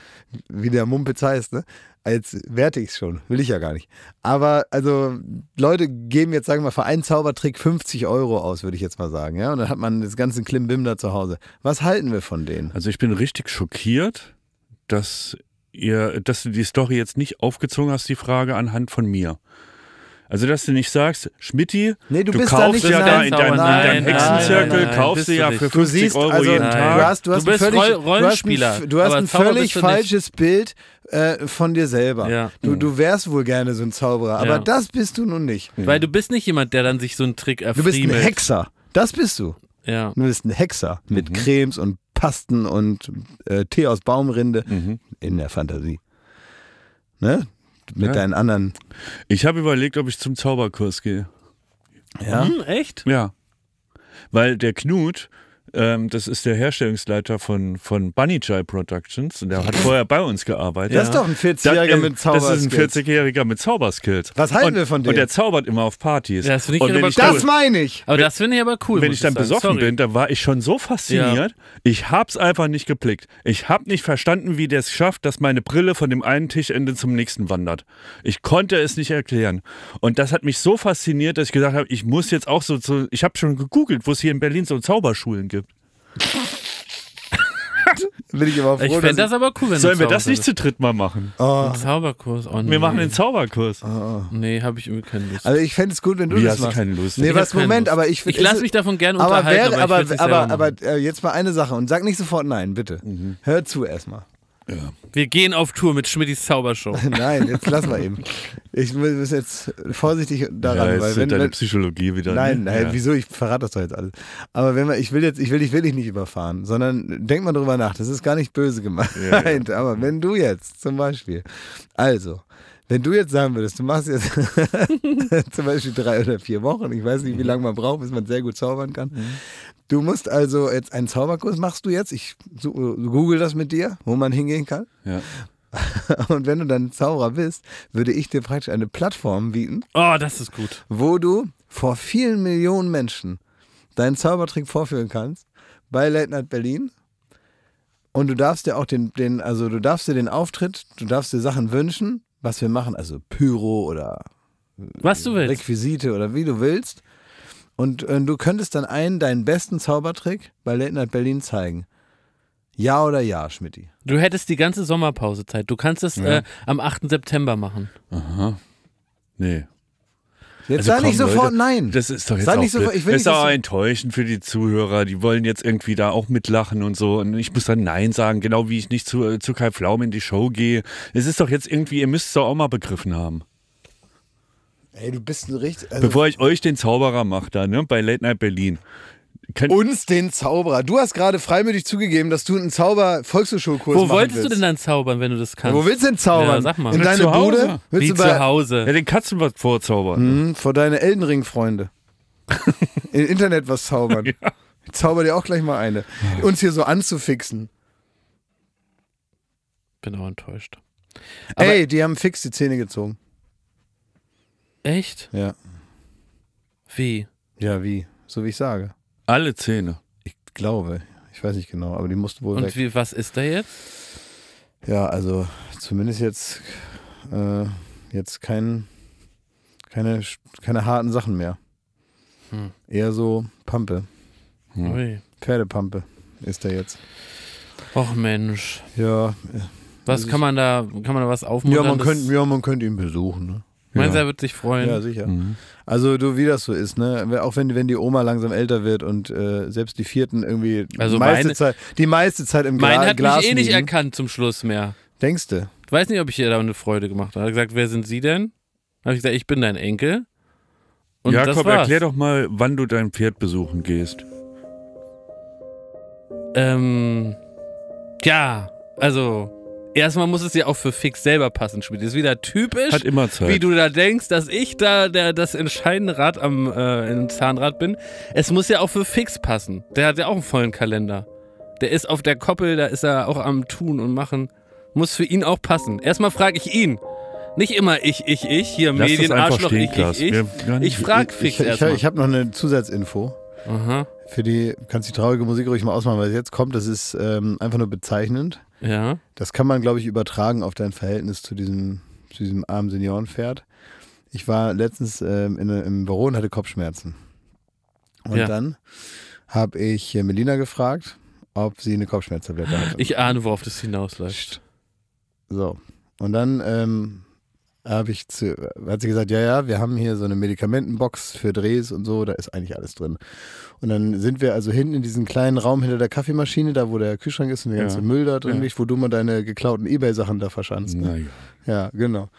wie der Mumpitz heißt, ne? Als werte ich es schon. Will ich ja gar nicht. Aber also Leute geben jetzt, sagen wir mal, für einen Zaubertrick 50 Euro aus, würde ich jetzt mal sagen. Ja? Und dann hat man das ganze Klimbim da zu Hause. Was halten wir von denen? Also ich bin richtig schockiert, dass ihr, dass du die Story jetzt nicht aufgezogen hast, die Frage anhand von mir. Also, dass du nicht sagst, Schmidti, nee, du, du kaufst da ja da in deinem dein Hexenzirkel, nein, nein, kaufst du ja für 50 siehst, Euro also, jeden nein. Tag. Du hast, du hast ein völlig, Rollenspieler, du hast ein, völlig falsches nicht. Bild äh, von dir selber. Ja. Du, mhm. du wärst wohl gerne so ein Zauberer, aber ja. das bist du nun nicht. Mhm. Weil du bist nicht jemand, der dann sich so einen Trick erfriemelt. Du bist ein Hexer, das bist du. Ja. Du bist ein Hexer mit mhm. Cremes und Pasten und äh, Tee aus Baumrinde mhm. in der Fantasie. Ne? mit ja. deinen anderen. Ich habe überlegt, ob ich zum Zauberkurs gehe. Ja. Hm, echt? Ja. Weil der Knut, ähm, das ist der Herstellungsleiter von, von Bunny Jai Productions und der hat vorher bei uns gearbeitet. Das ist doch ein 40-Jähriger äh, mit Zauberskills. Das ist ein 40-Jähriger mit Zauberskills. Was halten und, wir von dem? Und der zaubert immer auf Partys. Ja, das, ich und ich das meine ich. Aber das finde ich aber cool. Wenn ich dann besoffen Sorry. bin, da war ich schon so fasziniert. Ja. Ich es einfach nicht geblickt. Ich habe nicht verstanden, wie der es schafft, dass meine Brille von dem einen Tischende zum nächsten wandert. Ich konnte es nicht erklären. Und das hat mich so fasziniert, dass ich gesagt habe, ich muss jetzt auch so, so ich habe schon gegoogelt, wo es hier in Berlin so Zauberschulen gibt. Bin ich ich fände das aber cool, wenn Sollen wir das nicht zu dritt mal machen? Oh. Ein Zauberkurs. Oh, nee. Wir machen den Zauberkurs. Oh. Nee, habe ich irgendwie keine Lust. Also ich fände es gut, wenn du Wie das hast machst. keine Lust. Nee, ich was, Moment, Lust. aber ich... Ich lasse mich davon gerne aber unterhalten, wär, aber, aber, aber, aber äh, jetzt mal eine Sache und sag nicht sofort nein, bitte. Mhm. Hör zu erstmal. Ja. Wir gehen auf Tour mit Schmidtis Zaubershow. *laughs* nein, jetzt lassen wir eben. Ich muss jetzt vorsichtig daran, ja, jetzt weil wenn deine Psychologie wieder. Ne? Nein, nein, ja. wieso? Ich verrate das doch jetzt alles. Aber wenn man, ich will jetzt, ich will dich wirklich nicht überfahren, sondern denk mal drüber nach. Das ist gar nicht böse gemeint. Ja, *laughs* Aber wenn du jetzt zum Beispiel, also wenn du jetzt sagen würdest, du machst jetzt *laughs* zum Beispiel drei oder vier Wochen, ich weiß nicht, wie mhm. lange man braucht, bis man sehr gut zaubern kann. Mhm. Du musst also jetzt einen Zauberkurs machst du jetzt. Ich google das mit dir, wo man hingehen kann. Ja. *laughs* Und wenn du dann Zauberer bist, würde ich dir praktisch eine Plattform bieten. Oh, das ist gut. Wo du vor vielen Millionen Menschen deinen Zaubertrick vorführen kannst bei Late Night Berlin. Und du darfst dir auch den, den, also du darfst dir den Auftritt, du darfst dir Sachen wünschen was wir machen, also Pyro oder was du willst. Requisite oder wie du willst. Und äh, du könntest dann einen, deinen besten Zaubertrick bei Late Night Berlin zeigen. Ja oder ja, Schmidti? Du hättest die ganze Sommerpause Zeit. Du kannst es ja. äh, am 8. September machen. Aha. Nee. Jetzt also sag komm, nicht sofort Leute, nein. Das ist doch jetzt sag auch, nicht sofort, ich will das ist auch enttäuschend für die Zuhörer. Die wollen jetzt irgendwie da auch mitlachen und so. Und ich muss dann Nein sagen, genau wie ich nicht zu, zu Kai Pflaum in die Show gehe. Es ist doch jetzt irgendwie, ihr müsst es doch auch mal begriffen haben. Ey, du bist ein richtig. Also Bevor ich euch den Zauberer mache da, ne, bei Late Night Berlin können. Uns den Zauberer. Du hast gerade freimütig zugegeben, dass du einen Zauber-Volkshochschulkurs Wo wolltest willst. du denn dann zaubern, wenn du das kannst? wo willst du denn zaubern? Ja, sag mal. In deine Bude? Willst Wie du bei, zu Hause. Ja, den Katzen was vorzaubern. Mhm, vor deine Eldenring-Freunde. *laughs* Im Internet was zaubern. ja. Ich zauber dir auch gleich mal eine. Uns hier so anzufixen. Bin auch enttäuscht. Aber Ey, die haben fix die Zähne gezogen. Echt? Ja. Wie? Ja, wie? So wie ich sage. Alle Zähne. Ich glaube. Ich weiß nicht genau, aber die mussten wohl Und weg. wie, was ist da jetzt? Ja, also zumindest jetzt, äh, jetzt kein, keine, keine harten Sachen mehr. Hm. Eher so Pampe. Hm. Pferdepampe ist da jetzt. Och Mensch. Ja. Äh, was kann man da, kann man da was aufmuntern? Ja, man könnte, ja, man könnte ihn besuchen. Ne? Meinst du, er wird sich freuen? Ja, sicher. Mhm. Also du, wie das so ist, ne? Auch wenn, wenn die Oma langsam älter wird und äh, selbst die Vierten irgendwie also meiste meine, Zeit, die meiste Zeit im Glas Mein hat mich eh nicht erkannt zum Schluss mehr. Denkst du? Ich weiß nicht, ob ich ihr da eine Freude gemacht habe. Er hat gesagt, wer sind Sie denn? Habe ich gesagt, ich bin dein Enkel. Und Jakob, erklär doch mal, wann du dein Pferd besuchen gehst. Ähm, ja, also Erstmal muss es ja auch für Fix selber passen, Das Ist wieder typisch, Hat immer Zeit. wie du da denkst, dass ich da der, das entscheidende Rad am äh, im Zahnrad bin. Es muss ja auch für Fix passen. Der hat ja auch einen vollen Kalender. Der ist auf der Koppel, da ist er auch am Tun und Machen. Muss für ihn auch passen. Erstmal frage ich ihn. Nicht immer ich, ich, ich. Hier Lass Medien, ich, ich, ich, ich. Ich frag Fix ich, ich, erstmal. Ich habe noch eine Zusatzinfo. Aha. Für die kannst du die traurige Musik ruhig mal ausmachen, weil jetzt kommt, das ist ähm, einfach nur bezeichnend. Ja. Das kann man, glaube ich, übertragen auf dein Verhältnis zu diesem, zu diesem armen Seniorenpferd. Ich war letztens ähm, in, im Büro und hatte Kopfschmerzen. Und ja. dann habe ich äh, Melina gefragt, ob sie eine Kopfschmerztablette hat. Ich ahne, worauf das hinausläuft. So. Und dann ähm, habe ich zu, hat sie gesagt, ja, ja, wir haben hier so eine Medikamentenbox für Drehs und so, da ist eigentlich alles drin. Und dann sind wir also hinten in diesem kleinen Raum hinter der Kaffeemaschine, da wo der Kühlschrank ist und der ja. ganze Müll da drin ja. liegt, wo du mal deine geklauten Ebay-Sachen da verschanzt. Ne? Ja. genau.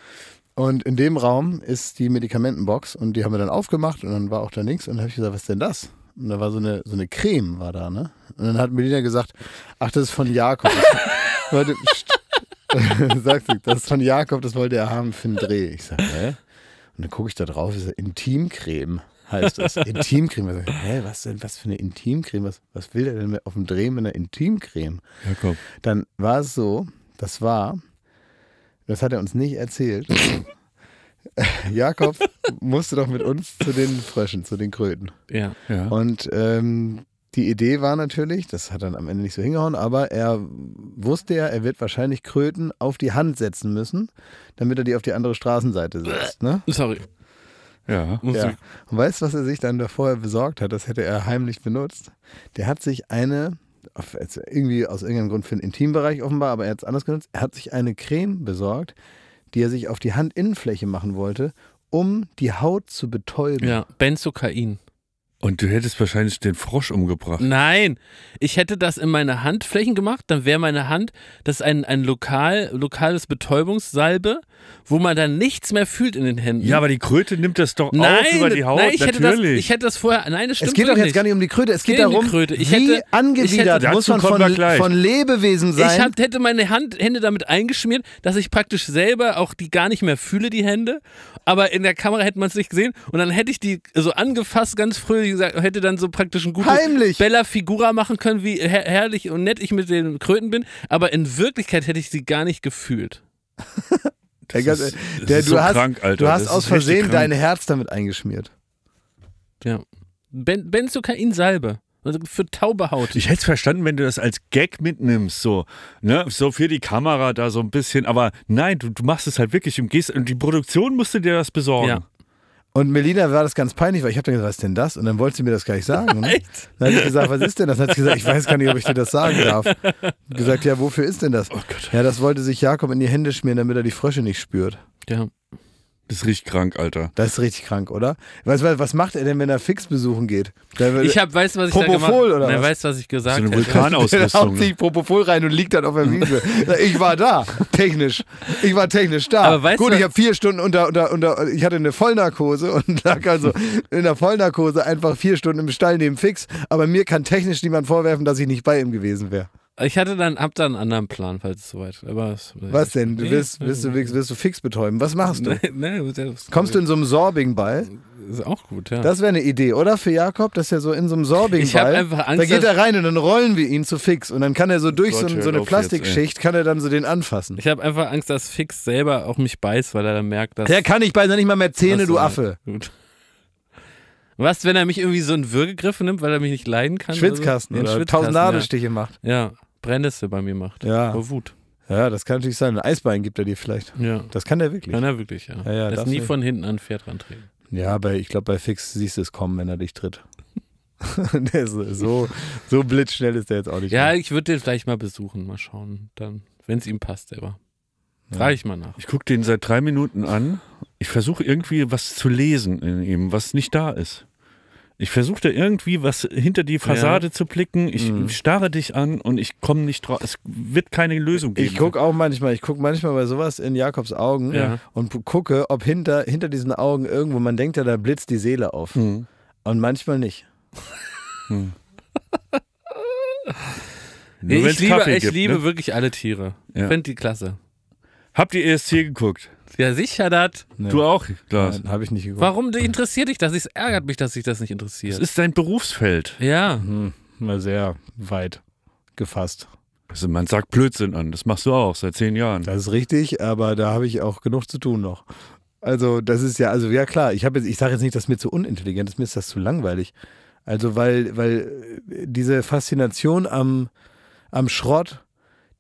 Und in dem Raum ist die Medikamentenbox und die haben wir dann aufgemacht und dann war auch da nichts und dann habe ich gesagt, was ist denn das? Und da war so eine, so eine Creme war da, ne? Und dann hat Melina gesagt, ach, das ist von Jakobs. *laughs* Warte, *laughs* sagt du, das ist von Jakob, das wollte er haben für einen Dreh. Ich sage, hä? Und dann gucke ich da drauf, ist Intimcreme heißt das. *laughs* Intimcreme. Ich sag, hä, was denn, was für eine Intimcreme? Was, was will der denn auf dem Dreh mit einer Intimcreme? Jakob. Dann war es so, das war, das hat er uns nicht erzählt. *laughs* Jakob musste doch mit uns zu den Fröschen, zu den Kröten. Ja. ja. Und ähm, die Idee war natürlich, das hat dann am Ende nicht so hingehauen, aber er wusste ja, er wird wahrscheinlich Kröten auf die Hand setzen müssen, damit er die auf die andere Straßenseite setzt. Ne? Sorry. Ja. ja. Und weißt du, was er sich dann davor besorgt hat? Das hätte er heimlich benutzt. Der hat sich eine, irgendwie aus irgendeinem Grund für den Intimbereich offenbar, aber er hat es anders genutzt. Er hat sich eine Creme besorgt, die er sich auf die Handinnenfläche machen wollte, um die Haut zu betäuben. Ja, Benzokain. Und du hättest wahrscheinlich den Frosch umgebracht. Nein, ich hätte das in meine Handflächen gemacht, dann wäre meine Hand, das ist ein, ein lokal, lokales Betäubungssalbe, wo man dann nichts mehr fühlt in den Händen. Ja, aber die Kröte nimmt das doch nein, auf über die Haut. Nein, ich, Natürlich. Hätte das, ich hätte das vorher, nein, das stimmt Es geht doch jetzt nicht. gar nicht um die Kröte, es, es geht, darum, um Kröte. Ich wie hätte, angewidert hätte, muss man von, von, Lebewesen sein. Ich hätte meine Hand, Hände damit eingeschmiert, dass ich praktisch selber auch die gar nicht mehr fühle, die Hände, aber in der Kamera hätte man es nicht gesehen und dann hätte ich die so angefasst, ganz fröhlich gesagt, hätte dann so praktisch einen guten Heimlich. Bella Figura machen können, wie her herrlich und nett ich mit den Kröten bin. Aber in Wirklichkeit hätte ich sie gar nicht gefühlt. *laughs* du, hast, das aus Versehen dein Herz damit eingeschmiert. Ja. Ben, Benzokain Salbe. Also für taube Haut. Ich hätte es verstanden, wenn du das als Gag mitnimmst, so, ne? so für die Kamera da so ein bisschen. Aber nein, du, du machst es halt wirklich Und, Gehst und die Produktion musste dir das besorgen. Ja. Und Melina war das ganz peinlich, weil ich habe dann gesagt, was ist denn das? Und dann wollte sie mir das gar nicht sagen. Ne? Echt? Dann hat sie gesagt, was ist denn das? Dann hat sie gesagt, ich weiß gar nicht, ob ich dir das sagen darf. Und gesagt, ja, wofür ist denn das? Oh Gott. Ja, das wollte sich Jakob in die Hände schmieren, damit er die Frösche nicht spürt. Ja. Das riecht krank, Alter. Das ist richtig krank, oder? Weißt du, was macht er denn, wenn er fix besuchen geht? Der, ich hab, weißt du, was ich Propofol, da gemacht habe? Oder was? weiß, was ich gesagt so eine Vulkanausrüstung. *laughs* Der haut ne? Propofol rein und liegt dann auf der Wiese. *laughs* ich war da, technisch. Ich war technisch da. Aber weißt Gut, ich habe vier Stunden unter, unter, unter, ich hatte eine Vollnarkose *laughs* und lag also in der Vollnarkose einfach vier Stunden im Stall neben Fix. Aber mir kann technisch niemand vorwerfen, dass ich nicht bei ihm gewesen wäre. Ich hatte dann, hab da einen anderen Plan, falls es soweit aber Was denn? Du willst, willst, du, willst, willst du fix betäuben? Was machst du? *laughs* Kommst du in so einem Sorbing-Ball? Ist auch gut, ja. Das wäre eine Idee, oder? Für Jakob, dass er so in so einem Sorbing-Ball. Da geht er rein und dann rollen wir ihn zu fix. Und dann kann er so durch Gott, so, so, eine Plastikschicht, kann er dann so den anfassen. Ich habe einfach Angst, dass fix selber auch mich beißt, weil er dann merkt, dass. Der kann nicht beißen, nicht mal mehr Zähne, du Affe. Gut. Was, wenn er mich irgendwie so einen Würgegriff nimmt, weil er mich nicht leiden kann? Schwitzkasten oder, so? oder tausend Nadelstiche ja. macht. Ja. Brennnessel bei mir macht. Ja. Vor Wut. Ja, das kann natürlich sein. Ein Eisbein gibt er dir vielleicht. Ja. Das kann er wirklich. Kann er wirklich, ja. ja, ja das nie nicht. von hinten an ein Pferd rantreten. Ja, aber ich glaube, bei Fix siehst du es kommen, wenn er dich tritt. *laughs* der ist so, so blitzschnell ist der jetzt auch nicht. Ja, mehr. ich würde den vielleicht mal besuchen, mal schauen, dann, wenn es ihm passt, selber. Frage ich mal nach. Ich gucke den seit drei Minuten an. Ich versuche irgendwie was zu lesen in ihm, was nicht da ist. Ich versuchte irgendwie was hinter die Fassade ja. zu blicken. Ich mhm. starre dich an und ich komme nicht drauf. Es wird keine Lösung geben. Ich gucke auch manchmal, ich gucke manchmal bei sowas in Jakobs Augen ja. und gucke, ob hinter, hinter diesen Augen irgendwo, man denkt ja, da blitzt die Seele auf. Mhm. Und manchmal nicht. Mhm. Nur, ich liebe, ich gibt, liebe ne? wirklich alle Tiere. Ja. Finde die klasse. Habt ihr ESC geguckt? Ja, sicher das. Nee. Du auch, Glas. Habe ich nicht geguckt. Warum interessiert dich das? Es ärgert mich, dass dich das nicht interessiert. Das ist dein Berufsfeld. Ja. Mhm. Mal sehr weit gefasst. Also man sagt Blödsinn an, das machst du auch seit zehn Jahren. Das ist richtig, aber da habe ich auch genug zu tun noch. Also das ist ja, also ja klar, ich, ich sage jetzt nicht, dass mir zu unintelligent ist, mir ist das zu langweilig. Also weil, weil äh, diese Faszination am, am Schrott,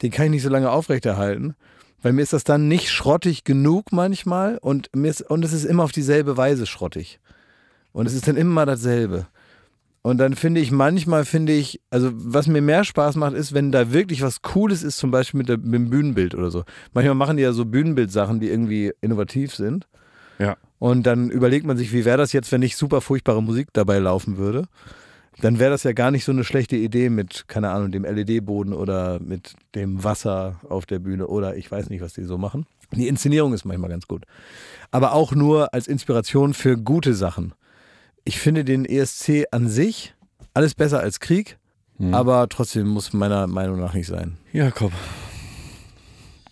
den kann ich nicht so lange aufrechterhalten. Weil mir ist das dann nicht schrottig genug manchmal und, mir ist, und es ist immer auf dieselbe Weise schrottig. Und es ist dann immer dasselbe. Und dann finde ich, manchmal finde ich, also was mir mehr Spaß macht, ist, wenn da wirklich was Cooles ist, zum Beispiel mit, der, mit dem Bühnenbild oder so. Manchmal machen die ja so Bühnenbildsachen, die irgendwie innovativ sind. Ja. Und dann überlegt man sich, wie wäre das jetzt, wenn nicht super furchtbare Musik dabei laufen würde dann wäre das ja gar nicht so eine schlechte Idee mit, keine Ahnung, dem LED-Boden oder mit dem Wasser auf der Bühne oder ich weiß nicht, was die so machen. Die Inszenierung ist manchmal ganz gut. Aber auch nur als Inspiration für gute Sachen. Ich finde den ESC an sich alles besser als Krieg, mhm. aber trotzdem muss meiner Meinung nach nicht sein. Jakob,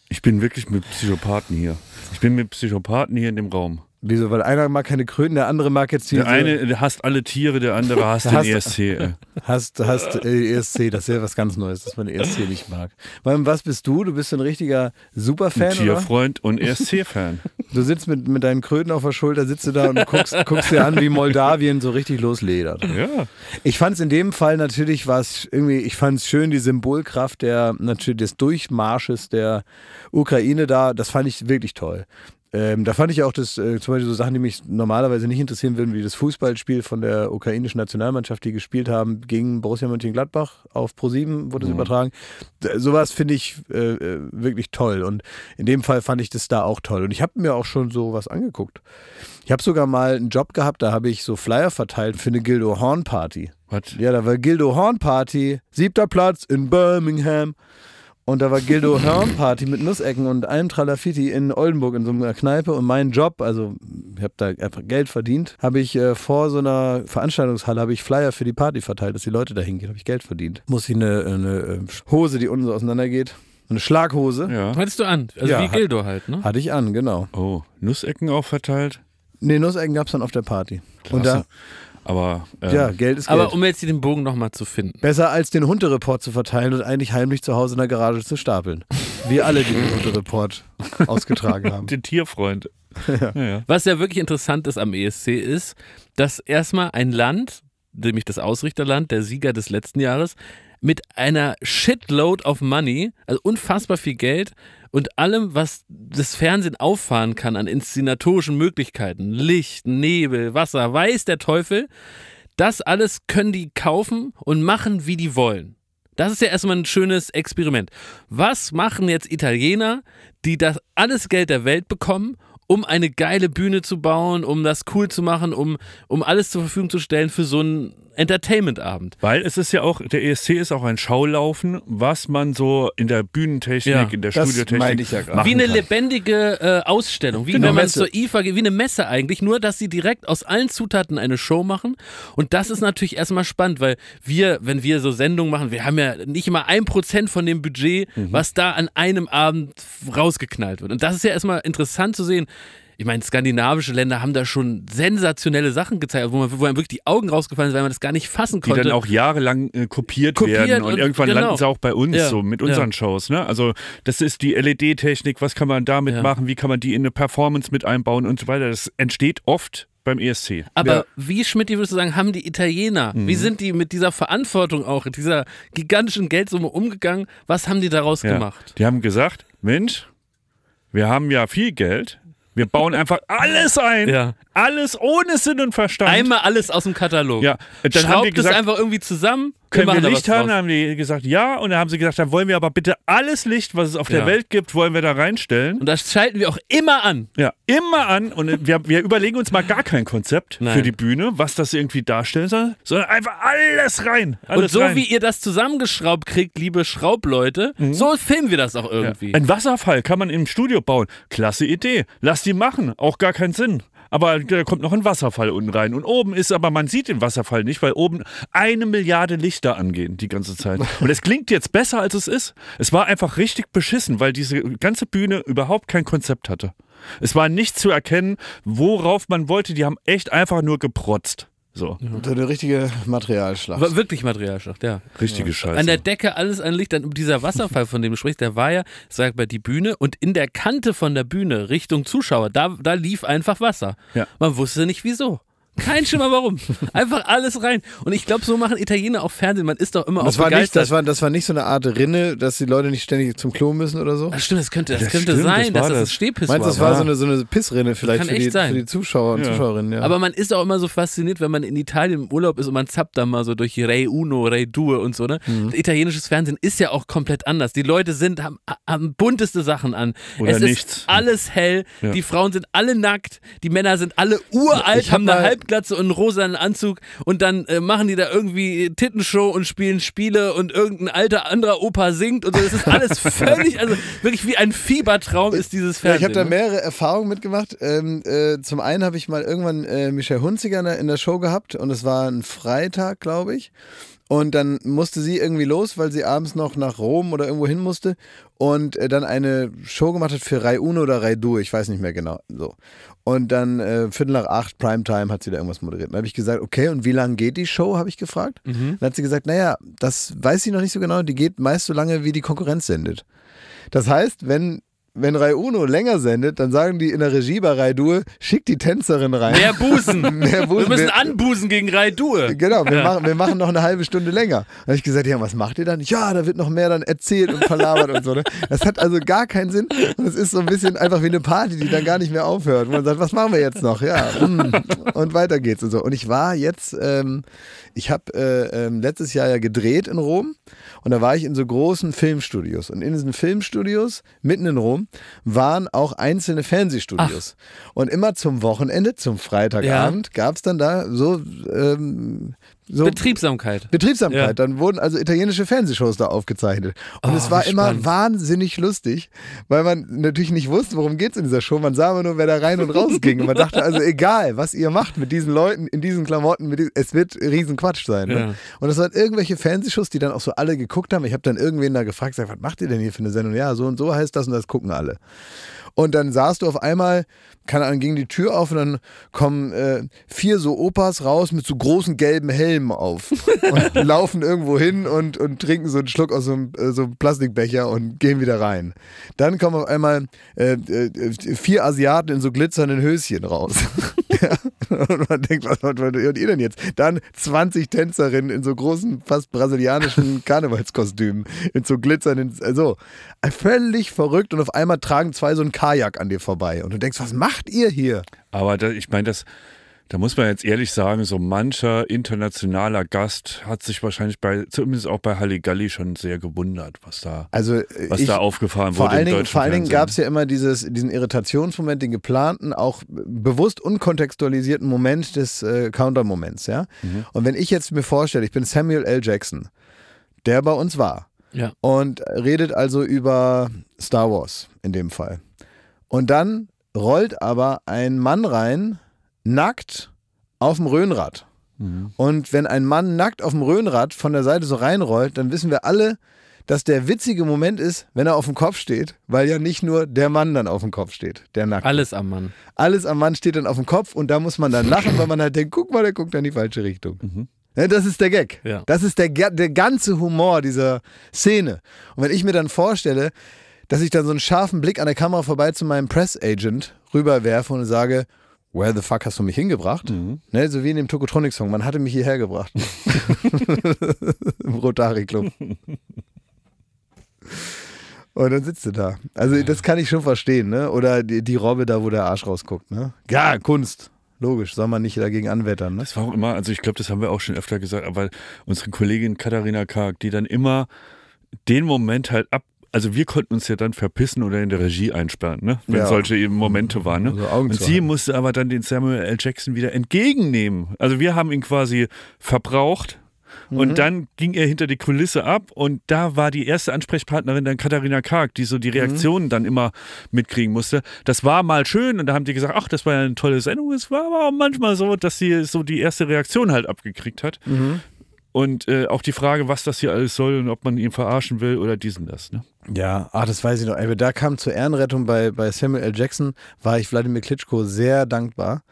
ich bin wirklich mit Psychopathen hier. Ich bin mit Psychopathen hier in dem Raum. Wieso? Weil einer mag keine Kröten, der andere mag jetzt die. Der eine hasst alle Tiere, der andere *laughs* hasst den ESC. Hast, Hasst, ESC, *laughs* äh, e das ist ja was ganz Neues, dass man ESC nicht mag. Weil, was bist du? Du bist ein richtiger Superfan. Ein Tierfreund oder? und ESC-Fan. *laughs* Du sitzt mit, mit deinen Kröten auf der Schulter, sitzt du da und guckst, guckst dir an, wie Moldawien so richtig losledert. Ja. Ich fand es in dem Fall natürlich, was irgendwie, ich fand es schön, die Symbolkraft der, natürlich des Durchmarsches der Ukraine da, das fand ich wirklich toll. Ähm, da fand ich auch, dass äh, zum Beispiel so Sachen, die mich normalerweise nicht interessieren würden, wie das Fußballspiel von der ukrainischen Nationalmannschaft, die gespielt haben gegen Borussia Mönchengladbach auf Pro7 wurde es mhm. übertragen. Da, sowas finde ich äh, äh, wirklich toll und in dem Fall fand ich das da auch toll und ich habe mir auch schon sowas angeguckt. Ich habe sogar mal einen Job gehabt, da habe ich so Flyer verteilt für eine Gildo Horn Party. Was? Ja, da war Gildo Horn Party, siebter Platz in Birmingham. Und da war Gildo Hörn-Party mit Nussecken und allem Tralafiti in Oldenburg in so einer Kneipe. Und mein Job, also ich habe da einfach Geld verdient, habe ich äh, vor so einer Veranstaltungshalle habe ich Flyer für die Party verteilt, dass die Leute da hingehen. Habe ich Geld verdient. Muss ich eine, eine äh, Hose, die unten so auseinandergeht, eine Schlaghose. Ja. Hattest du an? Also ja, wie Gildo halt, ne? Hatte ich an, genau. Oh, Nussecken auch verteilt? Nee, Nussecken gab es dann auf der Party. Klasse. Und da aber, ähm, ja, Geld ist Geld. um jetzt den Bogen nochmal zu finden. Besser als den Huntereport zu verteilen und eigentlich heimlich zu Hause in der Garage zu stapeln. Wir alle, die den Huntereport *laughs* ausgetragen haben. Den Tierfreund. Ja. Ja, Was ja wirklich interessant ist am ESC ist, dass erstmal ein Land, nämlich das Ausrichterland, der Sieger des letzten Jahres, mit einer Shitload of Money, also unfassbar viel Geld und allem, was das Fernsehen auffahren kann an inszenatorischen Möglichkeiten, Licht, Nebel, Wasser, weiß der Teufel, das alles können die kaufen und machen, wie die wollen. Das ist ja erstmal ein schönes Experiment. Was machen jetzt Italiener, die das alles Geld der Welt bekommen um eine geile Bühne zu bauen, um das cool zu machen, um, um alles zur Verfügung zu stellen für so ein Entertainment-Abend. Weil es ist ja auch, der ESC ist auch ein Schaulaufen, was man so in der Bühnentechnik, ja, in der das Studiotechnik. Ich ja machen wie eine kann. lebendige äh, Ausstellung, wie genau. wenn zur IFA geht, wie eine Messe eigentlich, nur dass sie direkt aus allen Zutaten eine Show machen. Und das ist natürlich erstmal spannend, weil wir, wenn wir so Sendungen machen, wir haben ja nicht mal ein Prozent von dem Budget, mhm. was da an einem Abend rausgeknallt wird. Und das ist ja erstmal interessant zu sehen ich meine, skandinavische Länder haben da schon sensationelle Sachen gezeigt, wo man, wo man wirklich die Augen rausgefallen ist, weil man das gar nicht fassen konnte. Die dann auch jahrelang äh, kopiert, kopiert, werden und, und irgendwann genau. landen sie auch bei uns, ja. so mit unseren ja. Shows. Ne? Also das ist die LED-Technik, was kann man damit ja. machen, wie kann man die in eine Performance mit einbauen und so weiter. Das entsteht oft beim ESC. Aber ja. wie, Schmidt, würdest du sagen, haben die Italiener, mhm. wie sind die mit dieser Verantwortung auch, dieser gigantischen Geldsumme umgegangen? Was haben die daraus ja. gemacht? Die haben gesagt, Mensch, wir haben ja viel Geld, wir bauen einfach alles ein. Ja. Alles ohne Sinn und Verstand. Einmal alles aus dem Katalog. Ja. Dann Schraubt haben die gesagt, es einfach irgendwie zusammen. Können wir, wir Licht haben? Dann haben die gesagt, ja. Und dann haben sie gesagt, dann wollen wir aber bitte alles Licht, was es auf ja. der Welt gibt, wollen wir da reinstellen. Und das schalten wir auch immer an. Ja, immer an. Und wir, wir überlegen uns mal gar kein Konzept Nein. für die Bühne, was das irgendwie darstellen soll, sondern einfach alles rein. Alles und so rein. wie ihr das zusammengeschraubt kriegt, liebe Schraubleute, mhm. so filmen wir das auch irgendwie. Ja. Ein Wasserfall kann man im Studio bauen. Klasse Idee. Lasst die machen, auch gar keinen Sinn. Aber da kommt noch ein Wasserfall unten rein. Und oben ist aber, man sieht den Wasserfall nicht, weil oben eine Milliarde Lichter angehen die ganze Zeit. Und es klingt jetzt besser, als es ist. Es war einfach richtig beschissen, weil diese ganze Bühne überhaupt kein Konzept hatte. Es war nicht zu erkennen, worauf man wollte. Die haben echt einfach nur geprotzt. So. Ja. eine richtige Materialschlacht. War wirklich Materialschlacht, ja. Richtige ja. Scheiße. An der Decke alles an Licht. Dann dieser Wasserfall, von dem du sprichst, der war ja, sag mal, die Bühne und in der Kante von der Bühne Richtung Zuschauer, da, da lief einfach Wasser. Ja. Man wusste nicht wieso. Kein Schimmer warum. Einfach alles rein. Und ich glaube, so machen Italiener auch Fernsehen. Man ist doch immer auf auch war das, war, das war nicht so eine Art Rinne, dass die Leute nicht ständig zum Klo müssen oder so? Das stimmt, das könnte, das das könnte stimmt, sein, das dass das ein Stehpiss war. Meinst du, das war so eine, so eine Pissrinne vielleicht für die, für die, Zuschauer und ja. Zuschauerinnen? Ja. Aber man ist auch immer so fasziniert, wenn man in Italien im Urlaub ist und man zappt da mal so durch Rei Uno, Rei Due und so. Ne? Mhm. Italienisches Fernsehen ist ja auch komplett anders. Die Leute sind, haben, haben bunteste Sachen an. Oder es nichts. ist alles hell. Ja. Die Frauen sind alle nackt. Die Männer sind alle uralt, ich haben eine halb Samtglatze und einen rosanen Anzug und dann äh, machen die da irgendwie Tittenshow und spielen Spiele und irgendein alter anderer Opa singt und so. Das ist alles *laughs* völlig, also wirklich wie ein Fiebertraum ist dieses Fernsehen. Ja, ich habe da ne? mehrere Erfahrungen mitgemacht. Ähm, äh, zum einen habe ich mal irgendwann äh, Michelle Hunziger in der, in der Show gehabt und es war ein Freitag, glaube ich. Und dann musste sie irgendwie los, weil sie abends noch nach Rom oder irgendwo hin musste und äh, dann eine Show gemacht hat für Rai Uno oder Rai Du, ich weiß nicht mehr genau. So. Und dann äh, Viertel nach acht, Primetime, hat sie da irgendwas moderiert. Dann habe ich gesagt, okay, und wie lange geht die Show, habe ich gefragt. Mhm. Dann hat sie gesagt, naja, das weiß ich noch nicht so genau, die geht meist so lange, wie die Konkurrenz sendet. Das heißt, wenn wenn Rai Uno länger sendet, dann sagen die in der Regie bei Rai Due, schick die Tänzerin rein. Mehr Busen. *laughs* Mehr Busen. Wir müssen anbusen gegen Rai Due. Genau, wir, ja. machen, wir machen noch eine halbe Stunde länger. Und habe ich gesagt, ja, was macht ihr dann? Ja, da wird noch mehr dann erzählt und verlabert und so. Ne? Das hat also gar keinen Sinn. Und es ist so ein bisschen einfach wie eine Party, die dann gar nicht mehr aufhört. Wo man sagt, was machen wir jetzt noch? Ja, mm. und weiter geht's und so. Und ich war jetzt, ähm, ich habe äh, äh, letztes Jahr ja gedreht in Rom und da war ich in so großen Filmstudios. Und in diesen Filmstudios, mitten in Rom, waren auch einzelne Fernsehstudios. Ach. Und immer zum Wochenende, zum Freitagabend, ja. gab es dann da so ähm, so Betriebsamkeit. Betriebsamkeit. Ja. Dann wurden also italienische Fernsehshows da aufgezeichnet. Und oh, es war immer spannend. wahnsinnig lustig, weil man natürlich nicht wusste, worum geht es in dieser Show. Man sah immer nur, wer da rein und raus ging. Und man dachte also, *laughs* egal, was ihr macht mit diesen Leuten, in diesen Klamotten, diesen, es wird Riesenquatsch Quatsch sein. Ne? Und es waren irgendwelche Fernsehshows, die dann auch so alle geguckt haben. Ich habe dann irgendwen da gefragt, sag, was macht ihr denn hier für eine Sendung? Ja, so und so heißt das und das gucken alle. Und dann saß du auf einmal, keine Ahnung, ging die Tür auf und dann kommen äh, vier so Opas raus mit so großen gelben Helmen auf *laughs* und laufen irgendwo hin und, und trinken so einen Schluck aus so einem, äh, so einem Plastikbecher und gehen wieder rein. Dann kommen auf einmal äh, äh vier Asiaten in so glitzernden Höschen raus. *laughs* ja. *laughs* Und man denkt, was wollt ihr denn jetzt? Dann 20 Tänzerinnen in so großen, fast brasilianischen *laughs* Karnevalskostümen, in so glitzernden, so. Also, äh, völlig verrückt und auf einmal tragen zwei so einen Kajak an dir vorbei. Und du denkst, was macht ihr hier? Aber da, ich meine, das da muss man jetzt ehrlich sagen, so mancher internationaler Gast hat sich wahrscheinlich bei, zumindest auch bei Halligalli schon sehr gewundert, was da, also was ich, da aufgefahren vor wurde. Allen Dingen, vor allen Dingen gab es ja immer dieses, diesen Irritationsmoment, den geplanten, auch bewusst unkontextualisierten Moment des äh, counter Ja? Mhm. Und wenn ich jetzt mir vorstelle, ich bin Samuel L. Jackson, der bei uns war ja. und redet also über Star Wars in dem Fall. Und dann rollt aber ein Mann rein, nackt auf dem Röhnrad. Mhm. Und wenn ein Mann nackt auf dem Röhnrad von der Seite so reinrollt, dann wissen wir alle, dass der witzige Moment ist, wenn er auf dem Kopf steht, weil ja nicht nur der Mann dann auf dem Kopf steht, der nackt. Alles am Mann. Alles am Mann steht dann auf dem Kopf und da muss man dann lachen, weil man halt denkt, guck mal, der guckt dann in die falsche Richtung. Mhm. Das ist der Gag. Ja. Das ist der, der ganze Humor dieser Szene. Und wenn ich mir dann vorstelle, dass ich dann so einen scharfen Blick an der Kamera vorbei zu meinem Press Agent rüberwerfe und sage, Where the fuck hast du mich hingebracht? Mhm. Ne, so wie in dem Tokotronic-Song, man hatte mich hierher gebracht. *laughs* Im Rotari-Club. Und dann sitzt du da. Also das kann ich schon verstehen, ne? Oder die, die Robbe da, wo der Arsch rausguckt, ne? Ja, Kunst. Logisch, soll man nicht dagegen anwettern. Ne? Das war auch immer, also ich glaube, das haben wir auch schon öfter gesagt, aber unsere Kollegin Katharina Karg, die dann immer den Moment halt ab also wir konnten uns ja dann verpissen oder in der Regie einsperren, ne? wenn ja. solche Momente waren. Ne? Also und sie haben. musste aber dann den Samuel L. Jackson wieder entgegennehmen. Also wir haben ihn quasi verbraucht. Mhm. Und dann ging er hinter die Kulisse ab und da war die erste Ansprechpartnerin dann Katharina Karg, die so die mhm. Reaktionen mhm. dann immer mitkriegen musste. Das war mal schön und da haben die gesagt, ach, das war ja eine tolle Sendung. Es war aber auch manchmal so, dass sie so die erste Reaktion halt abgekriegt hat. Mhm. Und äh, auch die Frage, was das hier alles soll und ob man ihn verarschen will oder diesen das. Ne? Ja, ach, das weiß ich noch. Da kam zur Ehrenrettung bei, bei Samuel L. Jackson, war ich Wladimir Klitschko sehr dankbar,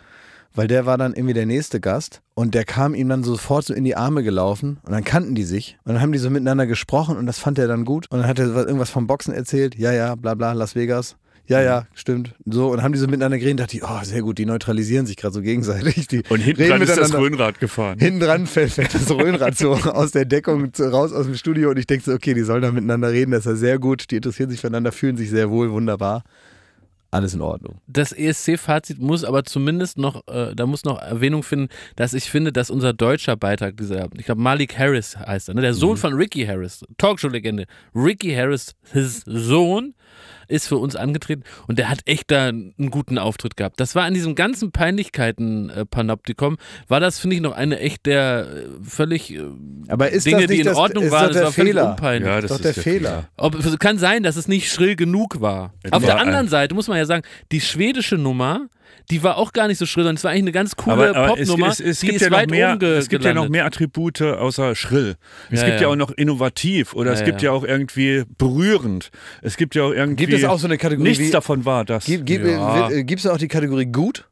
weil der war dann irgendwie der nächste Gast und der kam ihm dann sofort so in die Arme gelaufen und dann kannten die sich und dann haben die so miteinander gesprochen und das fand er dann gut und dann hat er irgendwas vom Boxen erzählt, ja, ja, bla bla, Las Vegas ja, mhm. ja, stimmt. So, und haben die so miteinander geredet, dachte ich, oh, sehr gut, die neutralisieren sich gerade so gegenseitig. Die und hinten dran ist das Röhnrad gefahren. Hinten dran fällt, fällt das Röhnrad so *laughs* aus der Deckung raus aus dem Studio und ich denke so, okay, die sollen da miteinander reden, das ist ja sehr gut, die interessieren sich voneinander, fühlen sich sehr wohl, wunderbar alles in Ordnung. Das ESC-Fazit muss aber zumindest noch, äh, da muss noch Erwähnung finden, dass ich finde, dass unser deutscher Beitrag, dieser, ich glaube, Malik Harris heißt er, ne? der Sohn mhm. von Ricky Harris, Talkshow-Legende. Ricky Harris, his Sohn, ist für uns angetreten und der hat echt da einen guten Auftritt gehabt. Das war an diesem ganzen Peinlichkeiten-Panoptikum, war das, finde ich, noch eine echt der äh, völlig äh, Aber ist Dinge, das nicht die in das, Ordnung waren. Das, war Fehler. unpeinlich. Ja, das doch ist der, der Fehler. Ob, kann sein, dass es nicht schrill genug war. Auf der anderen Seite muss man ja sagen, die schwedische Nummer die war auch gar nicht so schrill, sondern es war eigentlich eine ganz coole aber, aber Popnummer. Es, es, es gibt, ja, noch mehr, es gibt ja noch mehr Attribute außer schrill. Es ja, gibt ja. ja. auch noch innovativ oder ja, es gibt ja. auch irgendwie berührend. Es gibt ja auch irgendwie. Gibt es auch so eine Kategorie? Nichts wie, davon war das. Äh, gibt es auch die Kategorie gut?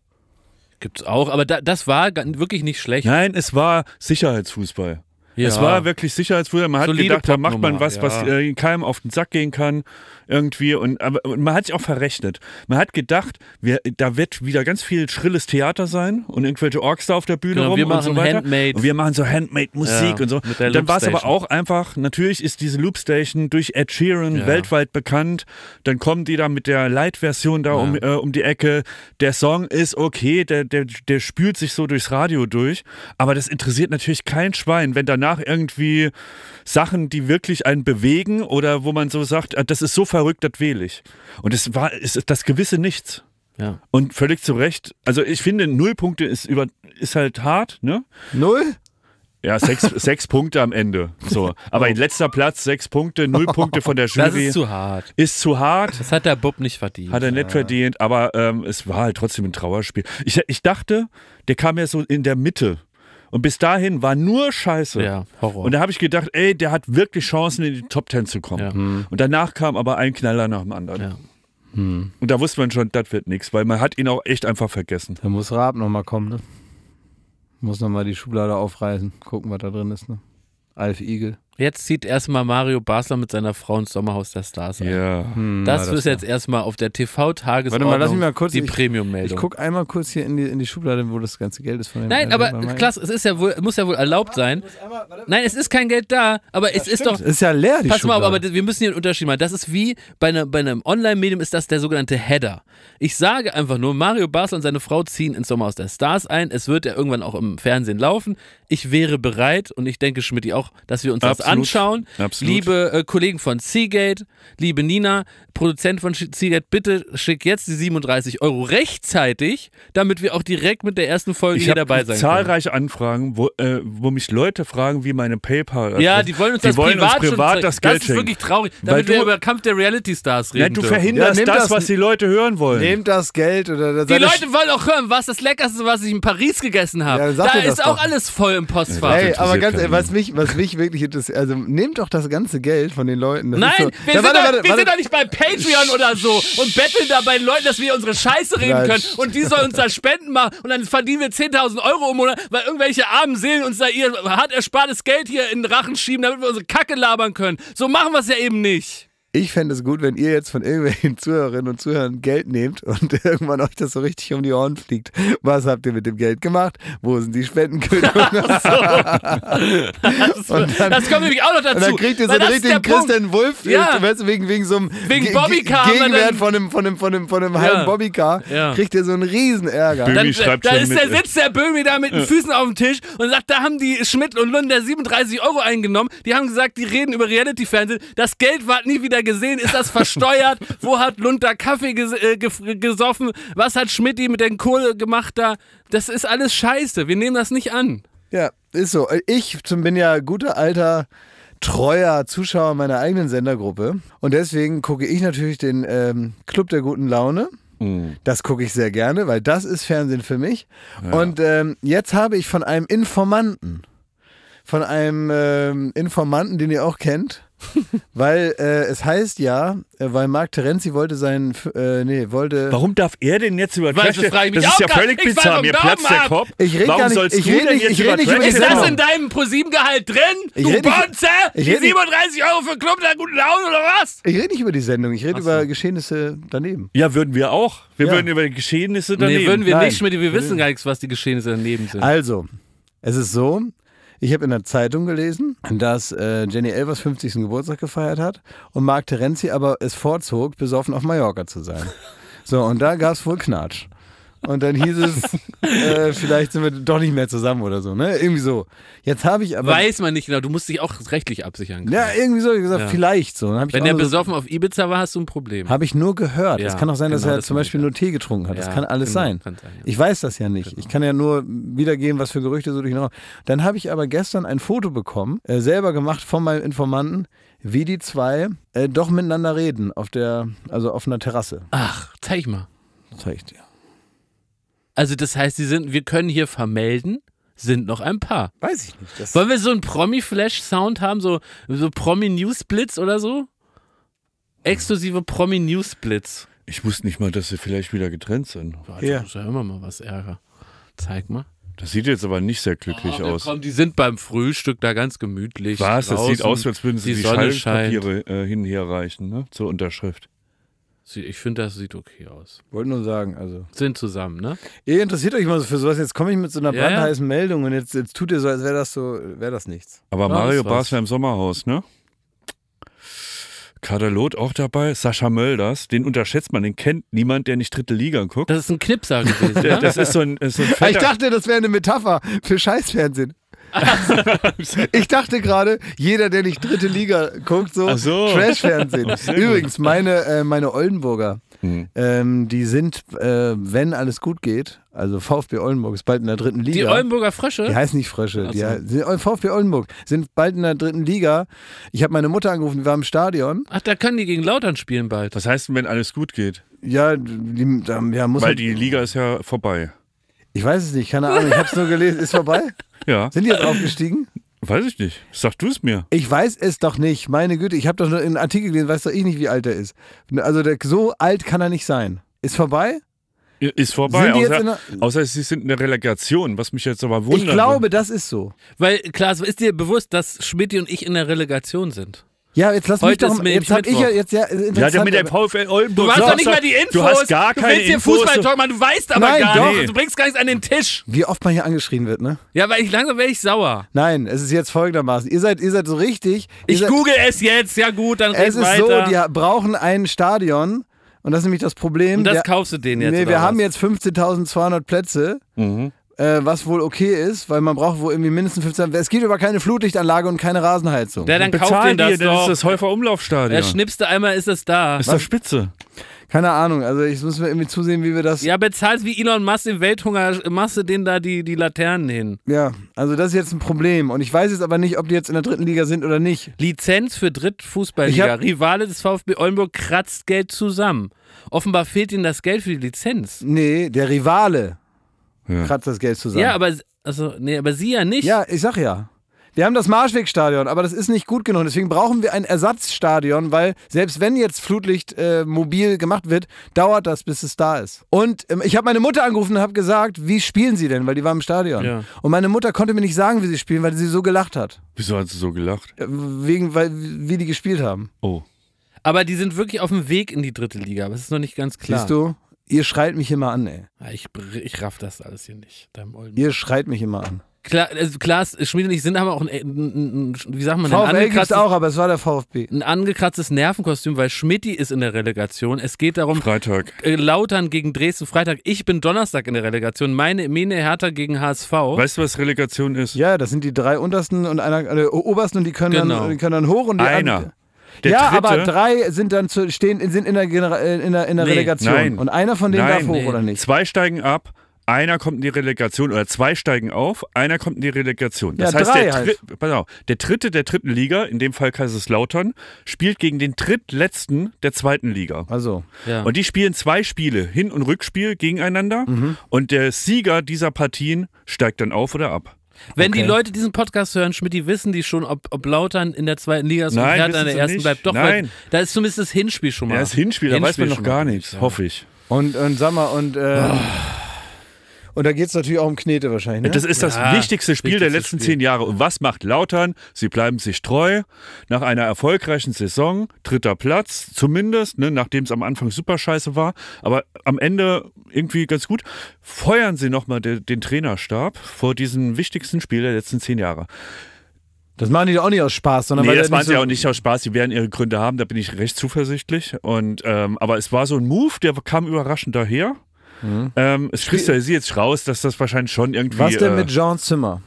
Gibt es auch, aber da, das war wirklich nicht schlecht. Nein, es war Sicherheitsfußball. Ja. Es war wirklich Sicherheitsfußball. Man hat Solide gedacht, da macht man was, ja. was äh, keinem auf den Sack gehen kann irgendwie und, aber, man hat sich auch verrechnet. Man hat gedacht, wir, da wird wieder ganz viel schrilles Theater sein und irgendwelche Orks da auf der Bühne genau, rum wir machen und so weiter. Handmade. Und wir machen so Handmade-Musik ja, und so. Dann war es aber auch einfach, natürlich ist diese Loopstation durch Ed Sheeran ja. weltweit bekannt. Dann kommen die da mit der Light-Version da ja. um, äh, um die Ecke. Der Song ist okay, der, der, der spült sich so durchs Radio durch, aber das interessiert natürlich kein Schwein, wenn danach irgendwie Sachen, die wirklich einen bewegen oder wo man so sagt, ah, das ist so verrückt, das wähle ich. Und es war es ist das gewisse Nichts. Ja. Und völlig zu Recht. Also ich finde, null Punkte ist, über, ist halt hart, ne? Null? Ja, sechs, *laughs* sechs Punkte am Ende. So. Aber in letzter Platz sechs Punkte, null Punkte von der Jury. *laughs* Das ist zu hart. Ist zu hart. Das hat der Bob nicht verdient. Hat er nicht ja. verdient, aber ähm, es war halt trotzdem ein Trauerspiel. Ich, ich dachte, der kam ja so in der Mitte und bis dahin war nur Scheiße. Ja, Horror. Und da habe ich gedacht, ey, der hat wirklich Chancen, in die Top Ten zu kommen. Ja. Hm. Und danach kam aber ein Knaller nach dem anderen. Ja. Hm. Und da wusste man schon, das wird nichts, weil man hat ihn auch echt einfach vergessen. Da muss Raab nochmal kommen, ne? Muss nochmal die Schublade aufreißen, gucken, was da drin ist, ne? Alf Igel. Jetzt zieht erstmal Mario Basler mit seiner Frau ins Sommerhaus der Stars ein. Ja. Hm, das, das ist jetzt erstmal auf der TV-Tagesordnung Warte mal, lass mich mal kurz, die Premium-Meldung. Ich, ich gucke einmal kurz hier in die, in die Schublade, wo das ganze Geld ist. Von Nein, aber klasse, es ist ja wohl, muss ja wohl erlaubt sein. Nein, es ist kein Geld da, aber das es stimmt. ist doch... Es ist ja leer, die Pass mal auf, aber wir müssen hier einen Unterschied machen. Das ist wie bei, einer, bei einem Online-Medium ist das der sogenannte Header. Ich sage einfach nur, Mario Basler und seine Frau ziehen ins Sommerhaus der Stars ein. Es wird ja irgendwann auch im Fernsehen laufen. Ich wäre bereit und ich denke, Schmidt auch, dass wir uns ab anschauen. Absolut. Liebe äh, Kollegen von Seagate, liebe Nina, Produzent von Seagate, bitte schick jetzt die 37 Euro rechtzeitig, damit wir auch direkt mit der ersten Folge ich hier dabei sein zahlreiche Anfragen, wo, äh, wo mich Leute fragen, wie meine PayPal. Also ja, die wollen uns, die das, wollen privat uns privat schon, das Geld Das ist wirklich traurig, damit du, wir über Kampf der Reality Stars reden. Ja, du verhinderst ja, das, das, was die Leute hören wollen. Nehmt das Geld oder Die Leute wollen auch hören, was das Leckerste, was ich in Paris gegessen habe. Ja, da ist auch doch. alles voll im Postfach. Ey, aber ganz ehrlich, was mich, was mich wirklich interessiert also nehmt doch das ganze Geld von den Leuten. Das Nein, so, wir, ja, sind warte, doch, warte, wir warte. sind doch nicht bei Patreon oder so und betteln da bei den Leuten, dass wir unsere Scheiße reden Nein. können und die sollen uns da Spenden machen und dann verdienen wir 10.000 Euro im Monat, weil irgendwelche armen Seelen uns da ihr hart erspartes Geld hier in den Rachen schieben, damit wir unsere Kacke labern können. So machen wir es ja eben nicht. Ich fände es gut, wenn ihr jetzt von irgendwelchen *laughs* Zuhörerinnen und Zuhörern Geld nehmt und *laughs* irgendwann euch das so richtig um die Ohren fliegt. Was habt ihr mit dem Geld gemacht? Wo sind die Spendenquittungen? *laughs* so. das, das kommt nämlich auch noch dazu. Und dann kriegt ihr so einen richtigen Christian Wulff, äh, ja. weißt, wegen, wegen so einem wegen Bobbycar ne, Gegenwert von einem, von einem, von einem, von einem halben Bobbycar, ja. kriegt ihr so einen riesen Ärger. Böhmi dann, äh, ist der, sitzt der Böhmi da mit den Füßen auf dem Tisch und sagt, da haben die Schmidt und Lunder 37 Euro eingenommen. Die haben gesagt, die reden über Reality-Fernsehen. Das Geld war nie wieder keiner gesehen? Ist das versteuert? *laughs* Wo hat Lund da Kaffee ges äh, gesoffen? Was hat Schmidt mit den Kohle gemacht da? Das ist alles scheiße. Wir nehmen das nicht an. Ja, ist so. Ich bin ja guter alter treuer Zuschauer meiner eigenen Sendergruppe. Und deswegen gucke ich natürlich den ähm, Club der guten Laune. Mm. Das gucke ich sehr gerne, weil das ist Fernsehen für mich. Ja. Und ähm, jetzt habe ich von einem Informanten, von einem ähm, Informanten, den ihr auch kennt, *laughs* weil äh, es heißt ja, äh, weil Marc Terenzi wollte sein, äh, nee, wollte. Warum darf er denn jetzt über Trash? Das, das ist ja völlig bizarr. Mir platzt der Kopf. Ich rede Warum sollst ich rede nicht, ich rede nicht über Ist das in deinem ProSieben-Gehalt drin? Ich du Bonze! Die 37 Euro für Club nach guten Laune oder was? Ich rede nicht über die Sendung, ich rede so. über Geschehnisse daneben. Ja, würden wir auch. Wir ja. würden über Geschehnisse daneben. Nee, würden wir Nein. nicht, mit, wir wissen gar nichts, was die Geschehnisse daneben sind. Also, es ist so, ich habe in der Zeitung gelesen, dass äh, Jenny Elvers 50. Geburtstag gefeiert hat und Marc Terenzi aber es vorzog, besoffen auf Mallorca zu sein. *laughs* So, und da gab es wohl Knatsch. Und dann hieß es, *laughs* äh, vielleicht sind wir doch nicht mehr zusammen oder so, ne? Irgendwie so. Jetzt habe ich aber. Weiß man nicht genau, du musst dich auch rechtlich absichern. Können. Ja, irgendwie so, ich gesagt, ja. vielleicht so. Wenn der besoffen so, auf Ibiza war, hast du ein Problem. Habe ich nur gehört. Ja, es kann auch sein, genau, dass er das zum Beispiel nur Tee getrunken hat. Ja, das kann alles genau, sein. Kann sein ich weiß das ja nicht. Genau. Ich kann ja nur wiedergeben, was für Gerüchte so durch durcheinander. Dann habe ich aber gestern ein Foto bekommen, äh, selber gemacht von meinem Informanten, wie die zwei äh, doch miteinander reden auf der, also auf einer Terrasse. Ach, zeig mal. Zeig ich dir. Also das heißt, sie sind, wir können hier vermelden, sind noch ein paar. Weiß ich nicht. Das Wollen wir so einen Promi-Flash-Sound haben, so, so Promi-News-Blitz oder so? Exklusive Promi-News-Blitz. Ich wusste nicht mal, dass sie vielleicht wieder getrennt sind. Boah, ja. muss ja immer mal was Ärger. Zeig mal. Das sieht jetzt aber nicht sehr glücklich oh, aus. Komm, die sind beim Frühstück da ganz gemütlich. Was? Draußen. Das sieht aus, als würden sie die, die Scheidungspapiere äh, hin und her reichen, ne? Zur Unterschrift. Ich finde, das sieht okay aus. Wollte nur sagen, also. Sind zusammen, ne? Ihr interessiert euch mal so für sowas. Jetzt komme ich mit so einer ja, brandheißen ja. Meldung und jetzt, jetzt tut ihr so, als wäre das so, wäre das nichts. Aber War Mario Basler im Sommerhaus, ne? Kaderlot auch dabei, Sascha Mölders, den unterschätzt man, den kennt niemand, der nicht dritte Liga guckt. Das ist ein Knipser gewesen. ne? Das ist so ein, ist so ein *laughs* Ich dachte, das wäre eine Metapher für Scheißfernsehen. *laughs* ich dachte gerade, jeder, der nicht dritte Liga guckt, so, so. Trash-Fernsehen. Übrigens, meine, äh, meine Oldenburger, mhm. ähm, die sind, äh, wenn alles gut geht, also VfB Oldenburg ist bald in der dritten Liga. Die Oldenburger Frösche? Die heißen nicht Frösche. Also. VfB Oldenburg sind bald in der dritten Liga. Ich habe meine Mutter angerufen, die war im Stadion. Ach, da können die gegen Lautern spielen bald. Was heißt denn, wenn alles gut geht? Ja, die, da, ja muss Weil halt, die Liga ist ja vorbei. Ich weiß es nicht, keine Ahnung, ich habe es nur gelesen. Ist vorbei? *laughs* Ja. Sind die jetzt aufgestiegen? Weiß ich nicht. Sag du es mir. Ich weiß es doch nicht. Meine Güte, ich habe doch nur einen Artikel gelesen, weiß doch ich nicht, wie alt er ist. Also der, so alt kann er nicht sein. Ist vorbei? Ist vorbei, außer, außer, sie sind in der Relegation, was mich jetzt aber wundert. Ich glaube, das ist so. Weil, klar, ist dir bewusst, dass Schmidt und ich in der Relegation sind? Ja, jetzt lass Heute mich doch. jetzt hab ich ja jetzt ja. Ja, ja mit der VfL Oldenburg. Du hast doch nicht mal die Infos. Du hast gar keine Infos. Du willst hier Fußball-Talk machen, du weißt aber Nein, gar doch. nicht. Du bringst gar nichts an den Tisch. Wie oft man hier angeschrien wird, ne? Ja, weil ich langsam werde ich sauer. Nein, es ist jetzt folgendermaßen. Ihr seid, ihr seid so richtig. Ich seid, google es jetzt. Ja gut, dann Es ist so, die brauchen ein Stadion. Und das ist nämlich das Problem. Und das der, kaufst du denen jetzt. Nee, wir was? haben jetzt 15.200 Plätze. Mhm äh, was wohl okay ist, weil man braucht wohl irgendwie mindestens 15. Es gibt aber keine Flutlichtanlage und keine Rasenheizung. Der dann kauft den das, dir, das ist das Häufer Umlaufstadion. Der schnippste einmal ist es da. Ist das Spitze? Keine Ahnung, also ich müssen wir irgendwie zusehen, wie wir das. Ja, bezahlt wie Elon Musk im Welthunger, machst du denen da die, die Laternen hin. Ja, also das ist jetzt ein Problem. Und ich weiß jetzt aber nicht, ob die jetzt in der dritten Liga sind oder nicht. Lizenz für Drittfußballliga. Rivale des VfB Oldenburg kratzt Geld zusammen. Offenbar fehlt ihnen das Geld für die Lizenz. Nee, der Rivale ja. kratzt das Geld zusammen. Ja, aber, also, nee, aber sie ja nicht. Ja, ich sag ja. Wir haben das Marschwegstadion, aber das ist nicht gut genug. Deswegen brauchen wir ein Ersatzstadion, weil selbst wenn jetzt Flutlicht äh, mobil gemacht wird, dauert das, bis es da ist. Und ähm, ich habe meine Mutter angerufen und habe gesagt, wie spielen sie denn? Weil die war im Stadion. Ja. Und meine Mutter konnte mir nicht sagen, wie sie spielen, weil sie so gelacht hat. Wieso hat sie so gelacht? Äh, wegen, weil, wie die gespielt haben. Oh. Aber die sind wirklich auf dem Weg in die dritte Liga, aber es ist noch nicht ganz klar. Siehst du? Ihr schreit mich immer an, ey. Ich, ich raff das alles hier nicht. Ihr schreit mich immer an. Klar, also Klaas Schmid und ich sind aber auch ein, ein, ein wie sagt man, VfL ein gibt's auch, aber es war der VfB. Ein angekratztes Nervenkostüm, weil Schmidti ist in der Relegation. Es geht darum Freitag. Äh, Lautern gegen Dresden Freitag. Ich bin Donnerstag in der Relegation. Meine Mene Hertha gegen HSV. Weißt du, was Relegation ist? Ja, das sind die drei untersten und einer äh, obersten und die können genau. dann die können dann hoch und die einer. An, der ja, dritte, aber drei sind dann zu, stehen, sind in der, Genera äh, in der, in der nee, Relegation. Nein, und einer von denen nein, darf hoch, nee. oder nicht? Zwei steigen ab, einer kommt in die Relegation oder zwei steigen auf, einer kommt in die Relegation. Das ja, heißt, der, halt. genau, der dritte der dritten Liga, in dem Fall Kaiserslautern, spielt gegen den drittletzten der zweiten Liga. Also. Ja. Und die spielen zwei Spiele, Hin- und Rückspiel gegeneinander. Mhm. Und der Sieger dieser Partien steigt dann auf oder ab. Wenn okay. die Leute diesen Podcast hören, Schmidt, die wissen die schon, ob, ob Lautern in der zweiten Liga ist Nein, und Hertha in der ersten bleibt. Doch, Nein. Weil, da ist zumindest das Hinspiel schon mal. Ja, das Hinspiel, da weiß man noch gar nichts, hoffe ich. Und, und sag mal, und äh, ah. Und da geht es natürlich auch um Knete wahrscheinlich. Ne? Das ist das ja, wichtigste Spiel der letzten Spiel. zehn Jahre. Und was macht Lautern? Sie bleiben sich treu. Nach einer erfolgreichen Saison, dritter Platz, zumindest, ne, nachdem es am Anfang super scheiße war, aber am Ende irgendwie ganz gut, feuern sie nochmal de, den Trainerstab vor diesem wichtigsten Spiel der letzten zehn Jahre. Das machen die auch nicht aus Spaß, sondern nee, das machen sie so auch nicht aus Spaß. Sie werden ihre Gründe haben, da bin ich recht zuversichtlich. Und, ähm, aber es war so ein Move, der kam überraschend daher. Mhm. Ähm, es kristallisiert jetzt raus, dass das wahrscheinlich schon irgendwie. Was denn äh, mit Jean Zimmer?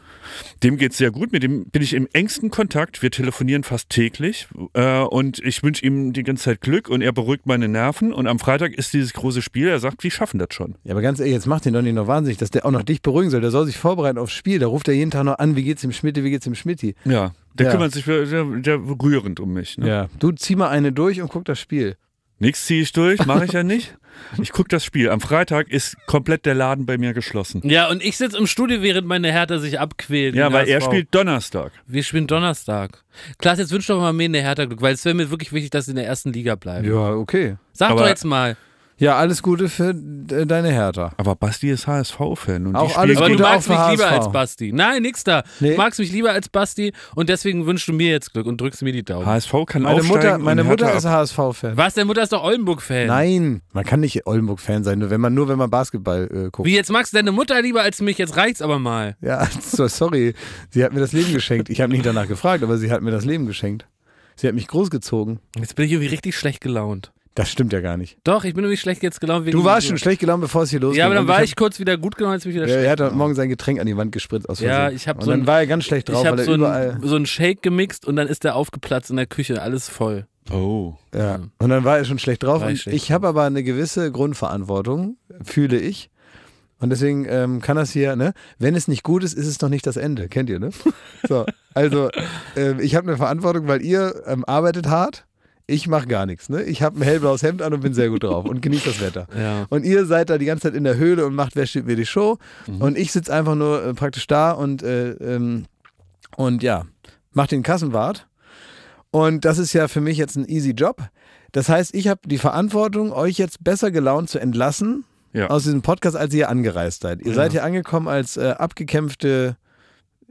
Dem geht es sehr gut, mit dem bin ich im engsten Kontakt. Wir telefonieren fast täglich äh, und ich wünsche ihm die ganze Zeit Glück und er beruhigt meine Nerven. Und am Freitag ist dieses große Spiel, er sagt, wir schaffen das schon. Ja, aber ganz ehrlich, jetzt macht ihn doch nicht noch wahnsinnig, dass der auch noch dich beruhigen soll. Der soll sich vorbereiten aufs Spiel. Da ruft er jeden Tag noch an, wie geht's dem Schmitti, wie geht's dem Schmitti. Ja, der ja. kümmert sich der, der rührend um mich. Ne? Ja, du zieh mal eine durch und guck das Spiel. Nichts ziehe ich durch, mache ich ja *laughs* nicht. Ich gucke das Spiel. Am Freitag ist komplett der Laden bei mir geschlossen. Ja, und ich sitze im Studio, während meine Hertha sich abquält. Ja, weil er spielt Donnerstag. Wir spielen Donnerstag. Klaas, jetzt wünsch doch mal mehr in der Hertha Glück, weil es wäre mir wirklich wichtig, dass sie in der ersten Liga bleiben. Ja, okay. Sag Aber doch jetzt mal. Ja, alles Gute für äh, deine Hertha. Aber Basti ist HSV-Fan. Auch die alles Gute Aber du magst mich lieber als Basti. Nein, nix da. Nee. Du magst mich lieber als Basti und deswegen wünschst du mir jetzt Glück und drückst mir die Daumen. HSV kann meine aufsteigen. Mutter, meine und Mutter ist HSV-Fan. Was, deine Mutter ist doch Oldenburg-Fan. Nein, man kann nicht Oldenburg-Fan sein, nur wenn man, nur wenn man Basketball äh, guckt. Wie, jetzt magst du deine Mutter lieber als mich? Jetzt reicht's aber mal. Ja, *laughs* so, sorry. Sie hat mir das Leben geschenkt. Ich habe nicht danach gefragt, aber sie hat mir das Leben geschenkt. Sie hat mich großgezogen. Jetzt bin ich irgendwie richtig schlecht gelaunt. Das stimmt ja gar nicht. Doch, ich bin nämlich schlecht jetzt gelaunt. Du warst schon schlecht gelaunt, bevor es hier losging. Ja, aber dann war ich, hab, kurz wieder gut gelaunt, jetzt bin ich wieder schlecht. er hat heute Morgen sein Getränk an die Wand gespritzt aus Versehen. Ja, ich habe so dann ein, war er ganz schlecht drauf, ich weil er so überall ein, so einen Shake gemixt und dann ist er aufgeplatzt in der Küche, alles voll. Oh. Ja. Und dann war er schon schlecht drauf. War ich, ich habe aber eine gewisse Grundverantwortung, fühle ich. Und deswegen ähm, kann das hier, ne? Wenn es nicht gut ist, ist es noch nicht das Ende. Kennt ihr, ne? So, also, *laughs* äh, ich habe eine Verantwortung, weil ihr ähm, arbeitet hart ich mache gar nichts. Ne? Ich habe ein hellblaues Hemd an und bin sehr gut drauf und genieße das Wetter. *laughs* Ja. Und ihr seid da die ganze Zeit in der Höhle und macht Wer steht mir die Show. Mhm. Und ich sitze einfach nur äh, praktisch da und, äh, ähm, und ja, mache den Kassenwart. Und das ist ja für mich jetzt ein easy Job. Das heißt, ich habe die Verantwortung, euch jetzt besser gelaunt zu entlassen ja. aus diesem Podcast, als ihr angereist seid. Ihr ja. seid hier angekommen als äh, abgekämpfte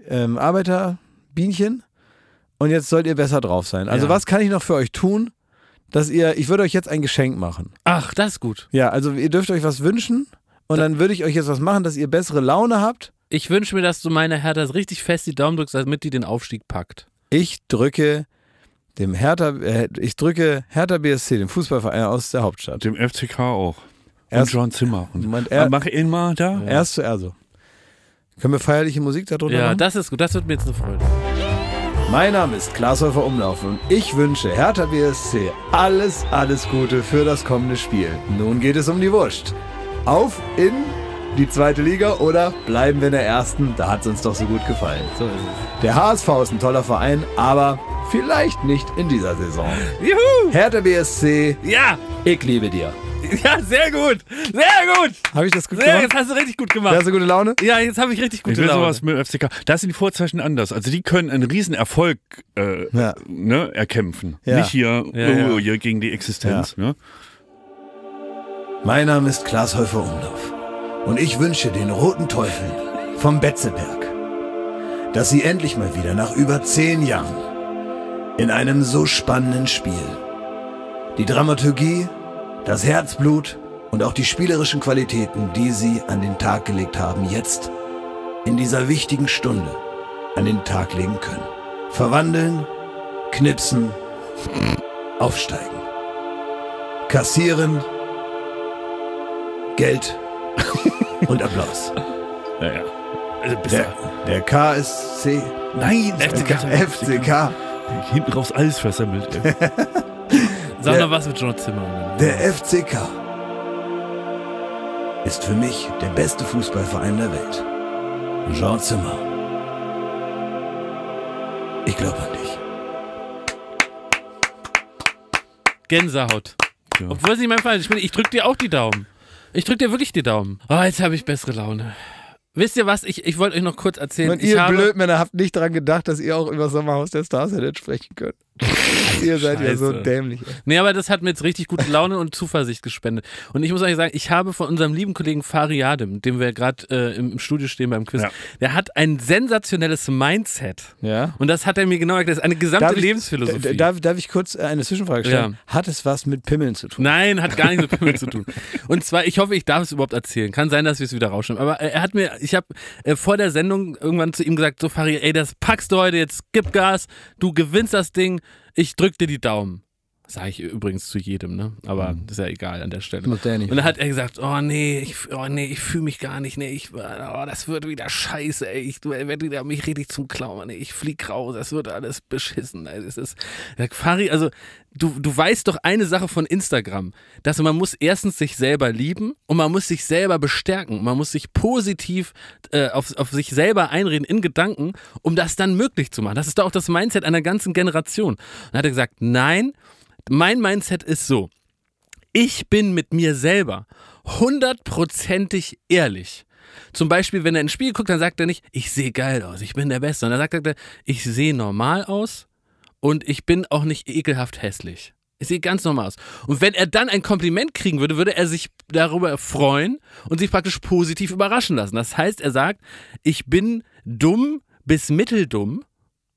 ähm, Arbeiterbienchen. Und jetzt sollt ihr besser drauf sein. Also, ja. was kann ich noch für euch tun, dass ihr. Ich würde euch jetzt ein Geschenk machen. Ach, das ist gut. Ja, also ihr dürft euch was wünschen und dann würde ich euch jetzt was machen, dass ihr bessere Laune habt. Ich wünsche mir, dass du meiner Hertha richtig fest die Daumen drückst, damit die den Aufstieg packt. Ich drücke dem Hertha, äh, ich drücke Hertha BSC, dem Fußballverein aus der Hauptstadt. Dem FCK auch. Erst, und John Zimmer. Und, und *laughs* er, ah, mach ihn mal da. Ja. Erst zu Erso. Können wir feierliche Musik darunter ja, machen? Ja, das ist gut. Das wird mir jetzt eine Freude. Mein Name ist Klaas Häufer Umlauf und ich wünsche Hertha BSC alles, alles Gute für das kommende Spiel. Nun geht es um die Wurst. Auf in die zweite Liga oder bleiben wir in der ersten? Da hat es uns doch so gut gefallen. So ist es. Der HSV ist ein toller Verein, aber vielleicht nicht in dieser Saison. Juhu! Hertha BSC, ja, ich liebe dir. *laughs* Ja, sehr gut. Sehr gut. Habe ich das gut sehr, gemacht? Jetzt hast du richtig gut gemacht. Hast du gute Laune? Ja, jetzt habe ich richtig gute ich will Laune. sowas mit FCK. Da sind die Vorzeichen anders. Also die können einen Riesenerfolg äh, ja. ne, erkämpfen. Ja. Nicht hier, oh, hier gegen die Existenz. Ne? Mein Name ist Klaas Häufer Umlauf und ich wünsche den roten Teufeln vom Betzeberg, dass sie endlich mal wieder nach über zehn Jahren in einem so spannenden Spiel die Dramaturgie das Herzblut und auch die spielerischen Qualitäten, die sie an den Tag gelegt haben, jetzt in dieser wichtigen Stunde an den Tag legen können. Verwandeln, knipsen, aufsteigen, kassieren, Geld *laughs* und Applaus. Naja. Also der, der KSC. Nein, FCK. FCK. FCK. Hinten raus alles versammelt. *laughs* Sag mal was mit George Zimmermann. Der FCK ist für mich der beste Fußballverein der Welt. John Zimmer. Ich glaube an dich. Gänsehaut. Ja. Obwohl es nicht mein Fall ist. Ich, ich drück dir auch die Daumen. Ich drück dir wirklich die Daumen. Oh, jetzt habe ich bessere Laune. Wisst ihr was? Ich, ich wollte euch noch kurz erzählen. Und ihr Blödmänner habt nicht daran gedacht, dass ihr auch über Sommerhaus der Stars hättet sprechen können. *laughs* Ihr seid Scheiße. ja so dämlich. Nee, aber das hat mir jetzt richtig gute Laune und Zuversicht gespendet. Und ich muss eigentlich sagen, ich habe von unserem lieben Kollegen Fariadem, dem wir gerade äh, im, Studio stehen beim Quiz, ja. der hat ein sensationelles Mindset. Ja. Und das hat er mir genau erklärt. Das ist eine gesamte darf Lebensphilosophie. Ich, darf, darf, ich kurz äh, eine Zwischenfrage stellen? Ja. Hat es was mit Pimmeln zu tun? Nein, hat gar nichts mit Pimmeln zu *laughs* tun. Und zwar, ich hoffe, ich darf es überhaupt erzählen. Kann sein, dass wir es wieder rausschneiden. Aber äh, er hat mir, ich habe äh, vor der Sendung irgendwann zu ihm gesagt, so Fari, ey, das packst du heute, jetzt gib Gas, du gewinnst das Ding ich drück dir die Daumen. Sage ich übrigens zu jedem, ne? Aber mhm. ist ja egal an der Stelle. Und dann hat er gesagt, oh nee, ich, oh nee, ich fühle mich gar nicht, nee, ich, oh, das wird wieder scheiße, ey. ich werde wieder mich richtig zum Klauen, nee, ich flieg raus, das wird alles beschissen. Ey. Das ist, Fari, also du, du weißt doch eine Sache von Instagram, dass man muss erstens sich selber lieben und man muss sich selber bestärken, man muss sich positiv äh, auf, auf sich selber einreden in Gedanken, um das dann möglich zu machen. Das ist doch auch das Mindset einer ganzen Generation. Und dann hat er gesagt, nein, mein Mindset ist so, ich bin mit mir selber hundertprozentig ehrlich. Zum Beispiel, wenn er ins Spiel guckt, dann sagt er nicht, ich sehe geil aus, ich bin der Beste, sondern dann sagt er, ich sehe normal aus und ich bin auch nicht ekelhaft hässlich. Ich sehe ganz normal aus. Und wenn er dann ein Kompliment kriegen würde, würde er sich darüber freuen und sich praktisch positiv überraschen lassen. Das heißt, er sagt, ich bin dumm bis mitteldumm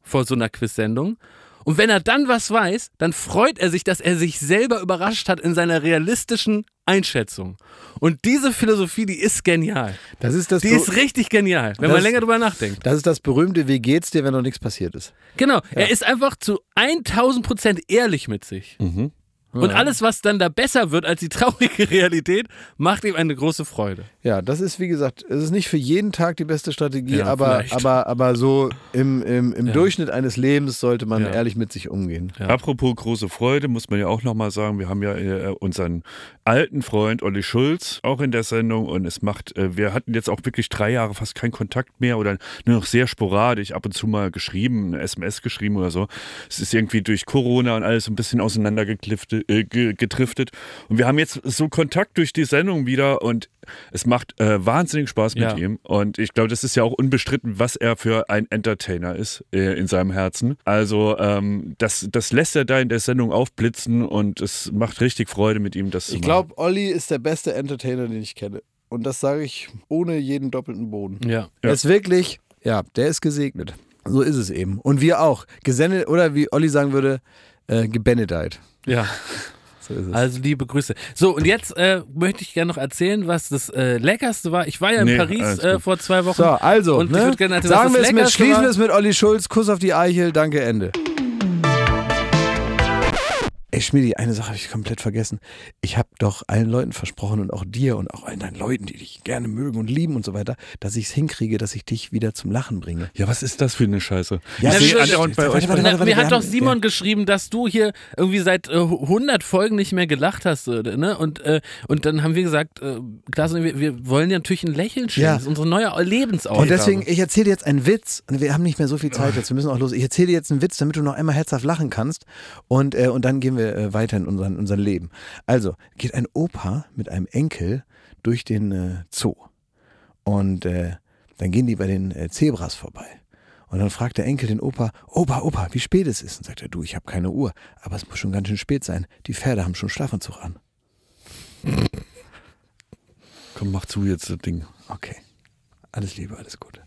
vor so einer Quizsendung. sendung und wenn er dann was weiß, dann freut er sich, dass er sich selber überrascht hat in seiner realistischen Einschätzung. Und diese Philosophie, die ist genial. Das ist das die ist richtig genial, wenn man länger drüber nachdenkt. Das ist das berühmte, wie geht's dir, wenn noch nichts passiert ist. Genau, ja. er ist einfach zu 1000 Prozent ehrlich mit sich. Mhm. Und alles, was dann da besser wird als die traurige *laughs* Realität, macht ihm eine große Freude. Ja, das ist wie gesagt, es ist nicht für jeden Tag die beste Strategie, ja, aber, aber, aber so im, im, im ja. Durchschnitt eines Lebens sollte man ehrlich mit sich umgehen. Apropos große Freude, muss man ja auch nochmal sagen, wir haben ja äh, unseren alten Freund Olli Schulz auch in der Sendung und es macht, äh, wir hatten jetzt auch wirklich drei Jahre fast keinen Kontakt mehr oder nur noch sehr sporadisch ab und zu mal geschrieben, eine SMS geschrieben oder so. Es ist irgendwie durch Corona und alles ein bisschen auseinandergekliftet. Äh, getriftet. Und wir haben jetzt so Kontakt durch die Sendung wieder und es macht äh, wahnsinnig Spaß mit ja. ihm. Und ich glaube, das ist ja auch unbestritten, was er für ein Entertainer ist äh, in seinem Herzen. Also ähm, das, das lässt er da in der Sendung aufblitzen und es macht richtig Freude mit ihm, das ich zu machen. Ich glaube, Olli ist der beste Entertainer, den ich kenne. Und das sage ich ohne jeden doppelten Boden. Ja. ja. Er ist wirklich, ja, der ist gesegnet. So ist es eben. Und wir auch. Gesendet, oder wie Olli sagen würde, äh, gebenedeit. Ja. *laughs* So ist es. Also liebe Grüße. So, und jetzt äh, möchte ich gerne noch erzählen, was das äh, Leckerste war. Ich war ja in nee, Paris äh, vor zwei Wochen. So, also, und ne? ich gerne erzählen, sagen wir es mit, schließen wir es mit Olli Schulz, Kuss auf die Eichel, danke, Ende. Ey, Schmidi, eine Sache habe ich komplett vergessen. Ich habe doch allen Leuten versprochen und auch dir und auch allen deinen Leuten, die dich gerne mögen und lieben und so weiter, dass ich es hinkriege, dass ich dich wieder zum Lachen bringe. Ja, was ist das für eine Scheiße? Ja, ich ja, andauernd bei euch. Warte, warte, warte, Mir hat doch Simon ja. geschrieben, dass du hier irgendwie seit äh, 100 Folgen nicht mehr gelacht hast. ne? und, äh, und dann haben wir gesagt, äh, Klaas und wir, wir wollen dir natürlich ein Lächeln schenken. Ja. Das ist unsere neue Lebensaufgabe. Und deswegen, ich erzähle jetzt einen Witz und wir haben nicht mehr so viel Zeit jetzt. Wir müssen auch los. Ich erzähle jetzt einen Witz, damit du noch einmal herzhaft lachen kannst. Und, äh, und dann gehen wir wir äh, weiter in unseren, unseren Leben. Also geht ein Opa mit einem Enkel durch den äh, Zoo. Und äh, dann gehen die bei den äh, Zebras vorbei. Und dann fragt der Enkel den Opa, Opa, Opa, wie spät es ist? Und sagt er, du, ich habe keine Uhr, aber es muss schon ganz schön spät sein. Die Pferde haben schon Schlafanzug an. Komm, mach zu jetzt das Ding. Okay. Alles Liebe, alles Gute.